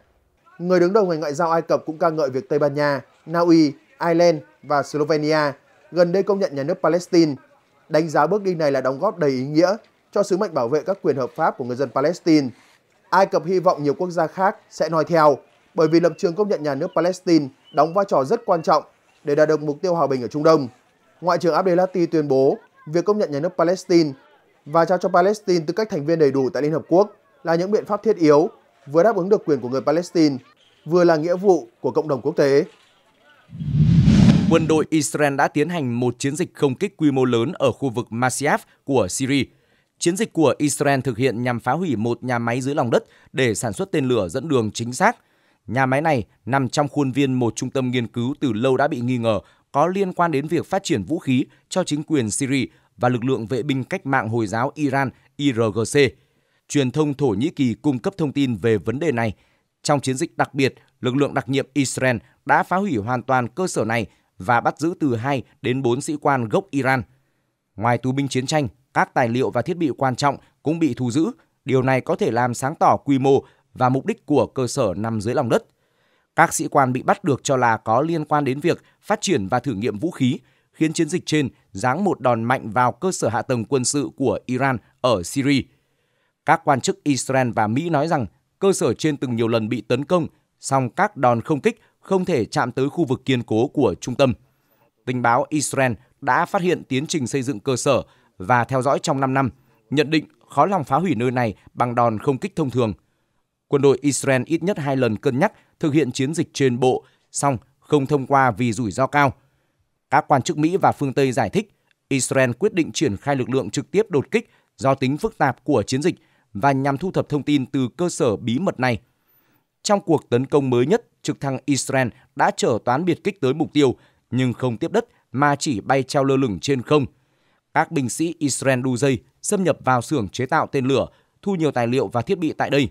Người đứng đầu ngành ngoại giao Ai Cập cũng ca ngợi việc Tây Ban Nha, Na Uy, Ireland và Slovenia gần đây công nhận nhà nước Palestine đánh giá bước đi này là đóng góp đầy ý nghĩa cho sứ mệnh bảo vệ các quyền hợp pháp của người dân Palestine. Ai Cập hy vọng nhiều quốc gia khác sẽ nói theo, bởi vì lập trường công nhận nhà nước Palestine đóng vai trò rất quan trọng để đạt được mục tiêu hòa bình ở Trung Đông. Ngoại trưởng Abdelati tuyên bố việc công nhận nhà nước Palestine và trao cho Palestine tư cách thành viên đầy đủ tại Liên Hợp Quốc là những biện pháp thiết yếu vừa đáp ứng được quyền của người Palestine, vừa là nghĩa vụ của cộng đồng quốc tế quân đội Israel đã tiến hành một chiến dịch không kích quy mô lớn ở khu vực Masyaf của Syria. Chiến dịch của Israel thực hiện nhằm phá hủy một nhà máy dưới lòng đất để sản xuất tên lửa dẫn đường chính xác. Nhà máy này nằm trong khuôn viên một trung tâm nghiên cứu từ lâu đã bị nghi ngờ có liên quan đến việc phát triển vũ khí cho chính quyền Syria và lực lượng vệ binh cách mạng Hồi giáo Iran IRGC. Truyền thông Thổ Nhĩ Kỳ cung cấp thông tin về vấn đề này. Trong chiến dịch đặc biệt, lực lượng đặc nhiệm Israel đã phá hủy hoàn toàn cơ sở này và bắt giữ từ 2 đến 4 sĩ quan gốc Iran. Ngoài tù binh chiến tranh, các tài liệu và thiết bị quan trọng cũng bị thu giữ. Điều này có thể làm sáng tỏ quy mô và mục đích của cơ sở nằm dưới lòng đất. Các sĩ quan bị bắt được cho là có liên quan đến việc phát triển và thử nghiệm vũ khí, khiến chiến dịch trên giáng một đòn mạnh vào cơ sở hạ tầng quân sự của Iran ở Syria. Các quan chức Israel và Mỹ nói rằng cơ sở trên từng nhiều lần bị tấn công, song các đòn không kích không thể chạm tới khu vực kiên cố của trung tâm. Tình báo Israel đã phát hiện tiến trình xây dựng cơ sở và theo dõi trong 5 năm, nhận định khó lòng phá hủy nơi này bằng đòn không kích thông thường. Quân đội Israel ít nhất hai lần cân nhắc thực hiện chiến dịch trên bộ, song không thông qua vì rủi ro cao. Các quan chức Mỹ và phương Tây giải thích Israel quyết định triển khai lực lượng trực tiếp đột kích do tính phức tạp của chiến dịch và nhằm thu thập thông tin từ cơ sở bí mật này – trong cuộc tấn công mới nhất, trực thăng Israel đã trở toán biệt kích tới mục tiêu, nhưng không tiếp đất mà chỉ bay treo lơ lửng trên không. Các binh sĩ Israel đu dây xâm nhập vào xưởng chế tạo tên lửa, thu nhiều tài liệu và thiết bị tại đây.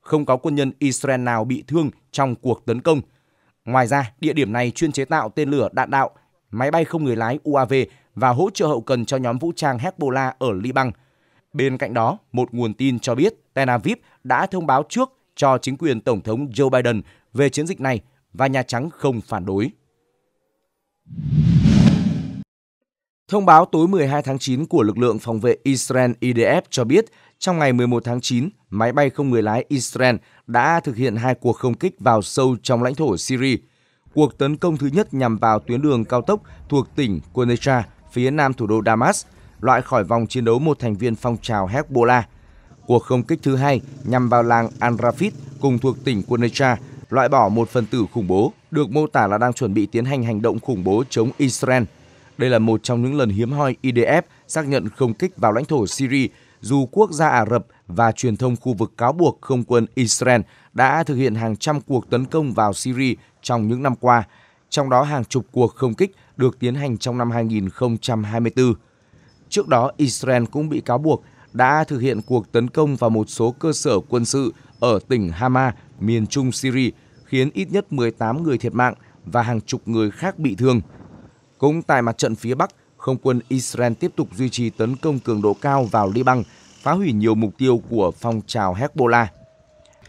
Không có quân nhân Israel nào bị thương trong cuộc tấn công. Ngoài ra, địa điểm này chuyên chế tạo tên lửa đạn đạo, máy bay không người lái UAV và hỗ trợ hậu cần cho nhóm vũ trang Hezbollah ở Liban. Bên cạnh đó, một nguồn tin cho biết Tel Aviv đã thông báo trước cho chính quyền Tổng thống Joe Biden về chiến dịch này và Nhà Trắng không phản đối. Thông báo tối 12 tháng 9 của lực lượng phòng vệ Israel IDF cho biết, trong ngày 11 tháng 9, máy bay không người lái Israel đã thực hiện hai cuộc không kích vào sâu trong lãnh thổ Syria. Cuộc tấn công thứ nhất nhằm vào tuyến đường cao tốc thuộc tỉnh Quneitra, phía nam thủ đô Damas, loại khỏi vòng chiến đấu một thành viên phong trào Hezbollah – Cuộc không kích thứ hai nhằm vào làng Al-Rafid cùng thuộc tỉnh Quneitra, loại bỏ một phần tử khủng bố, được mô tả là đang chuẩn bị tiến hành hành động khủng bố chống Israel. Đây là một trong những lần hiếm hoi IDF xác nhận không kích vào lãnh thổ Syria, dù quốc gia Ả Rập và truyền thông khu vực cáo buộc không quân Israel đã thực hiện hàng trăm cuộc tấn công vào Syria trong những năm qua, trong đó hàng chục cuộc không kích được tiến hành trong năm 2024. Trước đó, Israel cũng bị cáo buộc đã thực hiện cuộc tấn công vào một số cơ sở quân sự ở tỉnh Hama, miền trung Syria, khiến ít nhất 18 người thiệt mạng và hàng chục người khác bị thương. Cũng tại mặt trận phía Bắc, không quân Israel tiếp tục duy trì tấn công cường độ cao vào Liban, phá hủy nhiều mục tiêu của phong trào Hezbollah.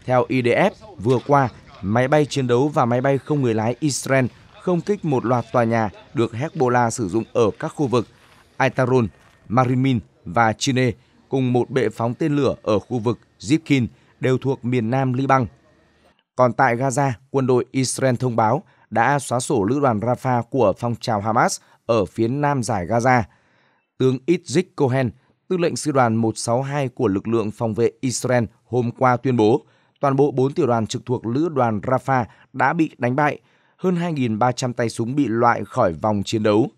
Theo IDF, vừa qua, máy bay chiến đấu và máy bay không người lái Israel không kích một loạt tòa nhà được Hezbollah sử dụng ở các khu vực Aitaron, Marimin và Chine cùng một bệ phóng tên lửa ở khu vực Zipkin đều thuộc miền nam Liban. Còn tại Gaza, quân đội Israel thông báo đã xóa sổ lữ đoàn Rafah của phong trào Hamas ở phía nam giải Gaza. Tướng Itzik Cohen, tư lệnh sư đoàn 162 của lực lượng phòng vệ Israel hôm qua tuyên bố toàn bộ 4 tiểu đoàn trực thuộc lữ đoàn Rafah đã bị đánh bại, hơn 2.300 tay súng bị loại khỏi vòng chiến đấu.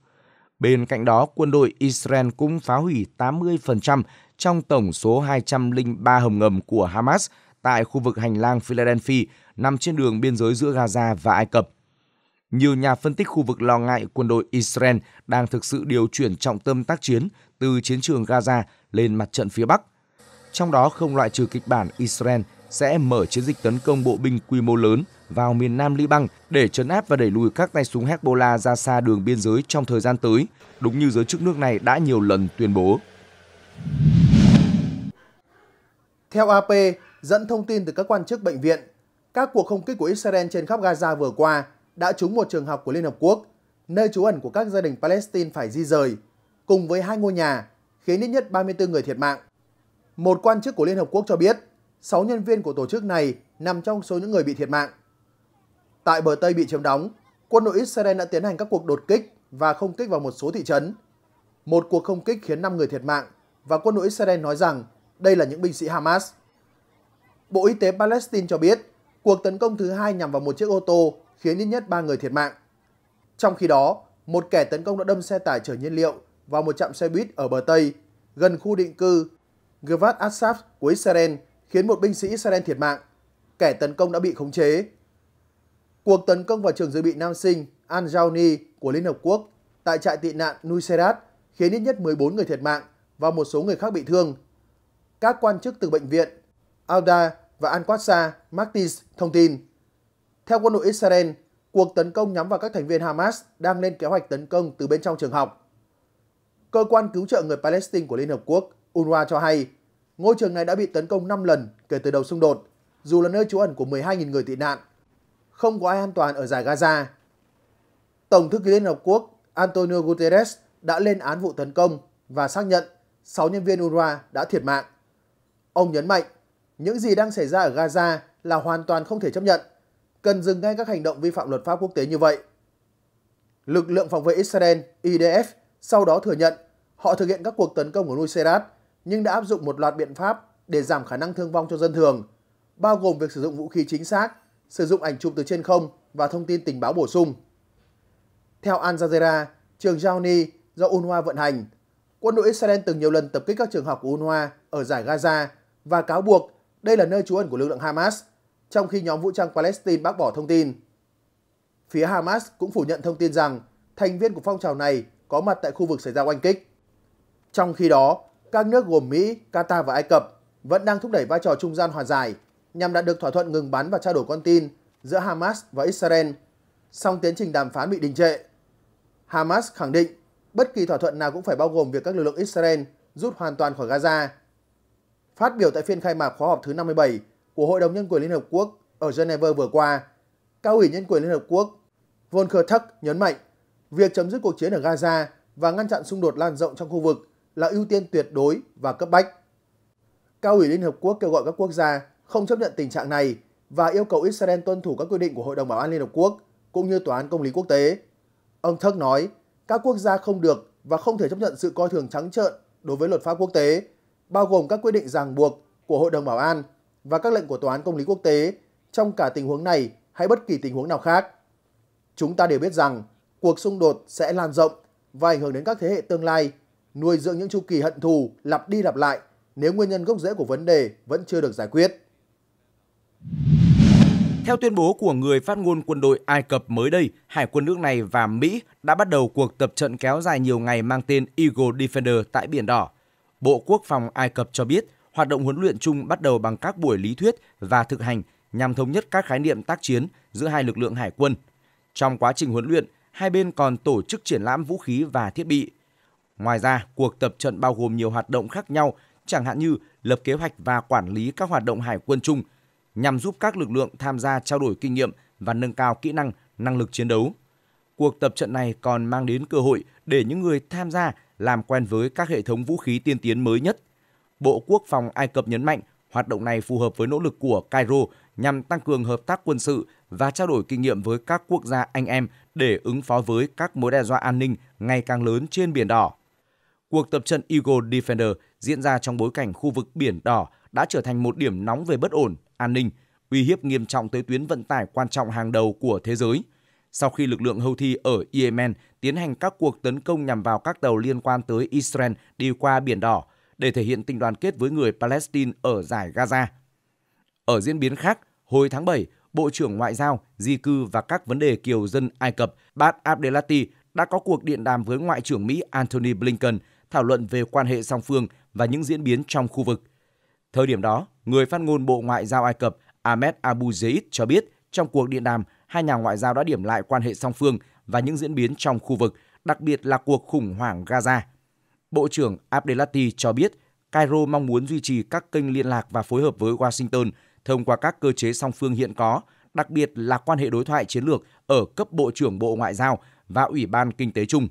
Bên cạnh đó, quân đội Israel cũng phá hủy 80% trong tổng số 203 hầm ngầm của Hamas tại khu vực hành lang Philadelphia nằm trên đường biên giới giữa Gaza và Ai Cập. Nhiều nhà phân tích khu vực lo ngại quân đội Israel đang thực sự điều chuyển trọng tâm tác chiến từ chiến trường Gaza lên mặt trận phía Bắc. Trong đó không loại trừ kịch bản Israel sẽ mở chiến dịch tấn công bộ binh quy mô lớn vào miền Nam Liban để trấn áp và đẩy lùi các tay súng Hezbollah ra xa đường biên giới trong thời gian tới, đúng như giới chức nước này đã nhiều lần tuyên bố. Theo AP, dẫn thông tin từ các quan chức bệnh viện, các cuộc không kích của Israel trên khắp Gaza vừa qua đã trúng một trường học của Liên Hợp Quốc, nơi trú ẩn của các gia đình Palestine phải di rời, cùng với hai ngôi nhà, khiến ít nhất 34 người thiệt mạng. Một quan chức của Liên Hợp Quốc cho biết, 6 nhân viên của tổ chức này nằm trong số những người bị thiệt mạng. Tại bờ Tây bị chiếm đóng, quân đội Israel đã tiến hành các cuộc đột kích và không kích vào một số thị trấn. Một cuộc không kích khiến 5 người thiệt mạng và quân đội Israel nói rằng đây là những binh sĩ Hamas. Bộ Y tế Palestine cho biết cuộc tấn công thứ hai nhằm vào một chiếc ô tô khiến ít nhất 3 người thiệt mạng. Trong khi đó, một kẻ tấn công đã đâm xe tải chở nhiên liệu vào một trạm xe buýt ở bờ Tây, gần khu định cư Gvat Asaf của Israel khiến một binh sĩ Israel thiệt mạng. Kẻ tấn công đã bị khống chế. Cuộc tấn công vào trường dự bị nam sinh al của Liên Hợp Quốc tại trại tị nạn Nuserat khiến ít nhất 14 người thiệt mạng và một số người khác bị thương các quan chức từ bệnh viện Alda và Al-Qadsa Maktis thông tin. Theo quân đội Israel, cuộc tấn công nhắm vào các thành viên Hamas đang lên kế hoạch tấn công từ bên trong trường học. Cơ quan cứu trợ người Palestine của Liên Hợp Quốc UNRWA cho hay ngôi trường này đã bị tấn công 5 lần kể từ đầu xung đột, dù là nơi trú ẩn của 12.000 người tị nạn. Không có ai an toàn ở giải Gaza. Tổng thư ký Liên Hợp Quốc Antonio Guterres đã lên án vụ tấn công và xác nhận 6 nhân viên UNRWA đã thiệt mạng. Ông nhấn mạnh, những gì đang xảy ra ở Gaza là hoàn toàn không thể chấp nhận, cần dừng ngay các hành động vi phạm luật pháp quốc tế như vậy. Lực lượng phòng vệ Israel IDF sau đó thừa nhận họ thực hiện các cuộc tấn công ở Nuseirat nhưng đã áp dụng một loạt biện pháp để giảm khả năng thương vong cho dân thường, bao gồm việc sử dụng vũ khí chính xác, sử dụng ảnh chụp từ trên không và thông tin tình báo bổ sung. Theo Al Jazeera, trường Jauni do UNRWA vận hành, quân đội Israel từng nhiều lần tập kích các trường học của UNRWA ở giải Gaza và cáo buộc đây là nơi trú ẩn của lực lượng Hamas, trong khi nhóm vũ trang Palestine bác bỏ thông tin. Phía Hamas cũng phủ nhận thông tin rằng thành viên của phong trào này có mặt tại khu vực xảy ra oanh kích. Trong khi đó, các nước gồm Mỹ, Qatar và Ai Cập vẫn đang thúc đẩy vai trò trung gian hòa giải nhằm đạt được thỏa thuận ngừng bắn và trao đổi con tin giữa Hamas và Israel, song tiến trình đàm phán bị đình trệ. Hamas khẳng định bất kỳ thỏa thuận nào cũng phải bao gồm việc các lực lượng Israel rút hoàn toàn khỏi Gaza. Phát biểu tại phiên khai mạc khóa họp thứ 57 của Hội đồng Nhân quyền Liên Hợp Quốc ở Geneva vừa qua, Cao ủy Nhân quyền Liên Hợp Quốc Volker Tuck nhấn mạnh việc chấm dứt cuộc chiến ở Gaza và ngăn chặn xung đột lan rộng trong khu vực là ưu tiên tuyệt đối và cấp bách. Cao ủy Liên Hợp Quốc kêu gọi các quốc gia không chấp nhận tình trạng này và yêu cầu Israel tuân thủ các quy định của Hội đồng Bảo an Liên Hợp Quốc cũng như Tòa án Công lý Quốc tế. Ông Thất nói, các quốc gia không được và không thể chấp nhận sự coi thường trắng trợn đối với luật pháp quốc tế bao gồm các quyết định ràng buộc của Hội đồng Bảo an và các lệnh của Tòa án Công lý Quốc tế trong cả tình huống này hay bất kỳ tình huống nào khác. Chúng ta đều biết rằng cuộc xung đột sẽ lan rộng và ảnh hưởng đến các thế hệ tương lai, nuôi dưỡng những chu kỳ hận thù lặp đi lặp lại nếu nguyên nhân gốc rễ của vấn đề vẫn chưa được giải quyết. Theo tuyên bố của người phát ngôn quân đội Ai Cập mới đây, hải quân nước này và Mỹ đã bắt đầu cuộc tập trận kéo dài nhiều ngày mang tên Eagle Defender tại Biển Đỏ. Bộ Quốc phòng Ai Cập cho biết hoạt động huấn luyện chung bắt đầu bằng các buổi lý thuyết và thực hành nhằm thống nhất các khái niệm tác chiến giữa hai lực lượng hải quân. Trong quá trình huấn luyện, hai bên còn tổ chức triển lãm vũ khí và thiết bị. Ngoài ra, cuộc tập trận bao gồm nhiều hoạt động khác nhau, chẳng hạn như lập kế hoạch và quản lý các hoạt động hải quân chung, nhằm giúp các lực lượng tham gia trao đổi kinh nghiệm và nâng cao kỹ năng, năng lực chiến đấu. Cuộc tập trận này còn mang đến cơ hội để những người tham gia làm quen với các hệ thống vũ khí tiên tiến mới nhất. Bộ Quốc phòng Ai Cập nhấn mạnh hoạt động này phù hợp với nỗ lực của Cairo nhằm tăng cường hợp tác quân sự và trao đổi kinh nghiệm với các quốc gia anh em để ứng phó với các mối đe dọa an ninh ngày càng lớn trên Biển Đỏ. Cuộc tập trận Eagle Defender diễn ra trong bối cảnh khu vực Biển Đỏ đã trở thành một điểm nóng về bất ổn, an ninh, uy hiếp nghiêm trọng tới tuyến vận tải quan trọng hàng đầu của thế giới – sau khi lực lượng Houthi ở Yemen tiến hành các cuộc tấn công nhằm vào các tàu liên quan tới Israel đi qua Biển Đỏ để thể hiện tình đoàn kết với người Palestine ở giải Gaza. Ở diễn biến khác, hồi tháng 7, Bộ trưởng Ngoại giao, Di cư và các vấn đề kiều dân Ai Cập Bad Abdelati đã có cuộc điện đàm với Ngoại trưởng Mỹ Antony Blinken thảo luận về quan hệ song phương và những diễn biến trong khu vực. Thời điểm đó, người phát ngôn Bộ Ngoại giao Ai Cập Ahmed Abu Zaid cho biết trong cuộc điện đàm hai nhà ngoại giao đã điểm lại quan hệ song phương và những diễn biến trong khu vực, đặc biệt là cuộc khủng hoảng Gaza. Bộ trưởng Abdelati cho biết Cairo mong muốn duy trì các kênh liên lạc và phối hợp với Washington thông qua các cơ chế song phương hiện có, đặc biệt là quan hệ đối thoại chiến lược ở cấp Bộ trưởng Bộ Ngoại giao và Ủy ban Kinh tế chung.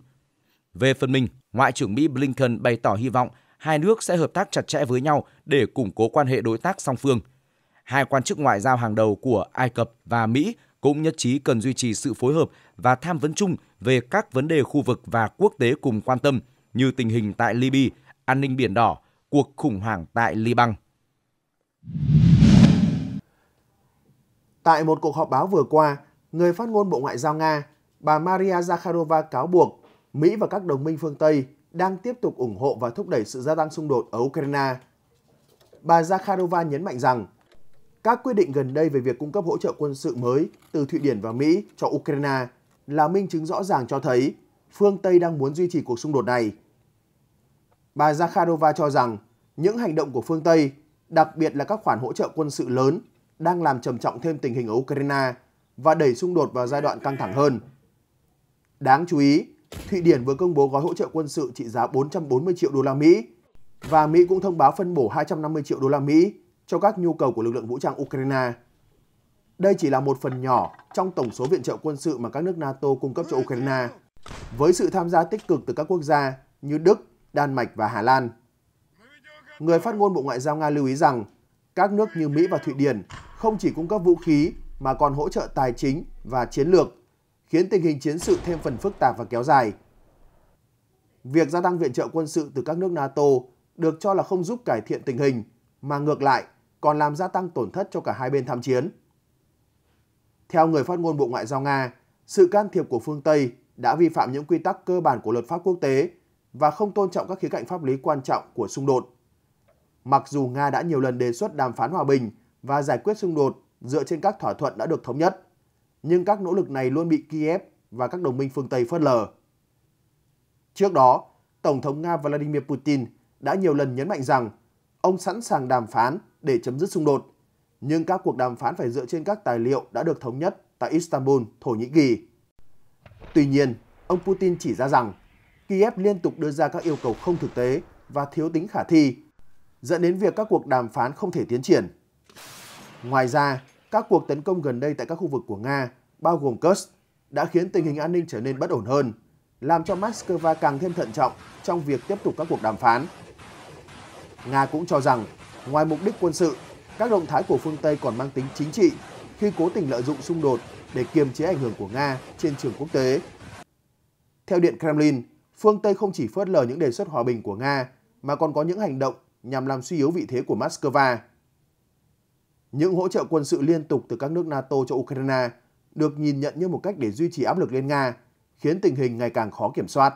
Về phần mình, Ngoại trưởng Mỹ Blinken bày tỏ hy vọng hai nước sẽ hợp tác chặt chẽ với nhau để củng cố quan hệ đối tác song phương. Hai quan chức ngoại giao hàng đầu của Ai Cập và Mỹ cũng nhất trí cần duy trì sự phối hợp và tham vấn chung về các vấn đề khu vực và quốc tế cùng quan tâm như tình hình tại Libya, an ninh biển đỏ, cuộc khủng hoảng tại Liban. Tại một cuộc họp báo vừa qua, người phát ngôn Bộ Ngoại giao Nga, bà Maria Zakharova cáo buộc Mỹ và các đồng minh phương Tây đang tiếp tục ủng hộ và thúc đẩy sự gia tăng xung đột ở Ukraine. Bà Zakharova nhấn mạnh rằng các quyết định gần đây về việc cung cấp hỗ trợ quân sự mới từ Thụy Điển và Mỹ cho Ukraine là minh chứng rõ ràng cho thấy phương Tây đang muốn duy trì cuộc xung đột này. Bà Zakharova cho rằng những hành động của phương Tây, đặc biệt là các khoản hỗ trợ quân sự lớn, đang làm trầm trọng thêm tình hình ở Ukraine và đẩy xung đột vào giai đoạn căng thẳng hơn. Đáng chú ý, Thụy Điển vừa công bố gói hỗ trợ quân sự trị giá 440 triệu đô la Mỹ và Mỹ cũng thông báo phân bổ 250 triệu đô la Mỹ cho các nhu cầu của lực lượng vũ trang Ukraine. Đây chỉ là một phần nhỏ trong tổng số viện trợ quân sự mà các nước NATO cung cấp cho Ukraine, với sự tham gia tích cực từ các quốc gia như Đức, Đan Mạch và Hà Lan. Người phát ngôn Bộ Ngoại giao Nga lưu ý rằng, các nước như Mỹ và Thụy Điển không chỉ cung cấp vũ khí mà còn hỗ trợ tài chính và chiến lược, khiến tình hình chiến sự thêm phần phức tạp và kéo dài. Việc gia tăng viện trợ quân sự từ các nước NATO được cho là không giúp cải thiện tình hình, mà ngược lại còn làm gia tăng tổn thất cho cả hai bên tham chiến. Theo người phát ngôn Bộ Ngoại giao Nga, sự can thiệp của phương Tây đã vi phạm những quy tắc cơ bản của luật pháp quốc tế và không tôn trọng các khía cạnh pháp lý quan trọng của xung đột. Mặc dù Nga đã nhiều lần đề xuất đàm phán hòa bình và giải quyết xung đột dựa trên các thỏa thuận đã được thống nhất, nhưng các nỗ lực này luôn bị Kiev và các đồng minh phương Tây phớt lờ. Trước đó, Tổng thống Nga Vladimir Putin đã nhiều lần nhấn mạnh rằng ông sẵn sàng đàm phán để chấm dứt xung đột, nhưng các cuộc đàm phán phải dựa trên các tài liệu đã được thống nhất tại Istanbul, Thổ Nhĩ Kỳ. Tuy nhiên, ông Putin chỉ ra rằng Kiev liên tục đưa ra các yêu cầu không thực tế và thiếu tính khả thi, dẫn đến việc các cuộc đàm phán không thể tiến triển. Ngoài ra, các cuộc tấn công gần đây tại các khu vực của Nga, bao gồm Kursk, đã khiến tình hình an ninh trở nên bất ổn hơn, làm cho Moscow càng thêm thận trọng trong việc tiếp tục các cuộc đàm phán. Nga cũng cho rằng Ngoài mục đích quân sự, các động thái của phương Tây còn mang tính chính trị khi cố tình lợi dụng xung đột để kiềm chế ảnh hưởng của Nga trên trường quốc tế. Theo Điện Kremlin, phương Tây không chỉ phớt lờ những đề xuất hòa bình của Nga mà còn có những hành động nhằm làm suy yếu vị thế của Moscow. Những hỗ trợ quân sự liên tục từ các nước NATO cho Ukraine được nhìn nhận như một cách để duy trì áp lực lên Nga, khiến tình hình ngày càng khó kiểm soát.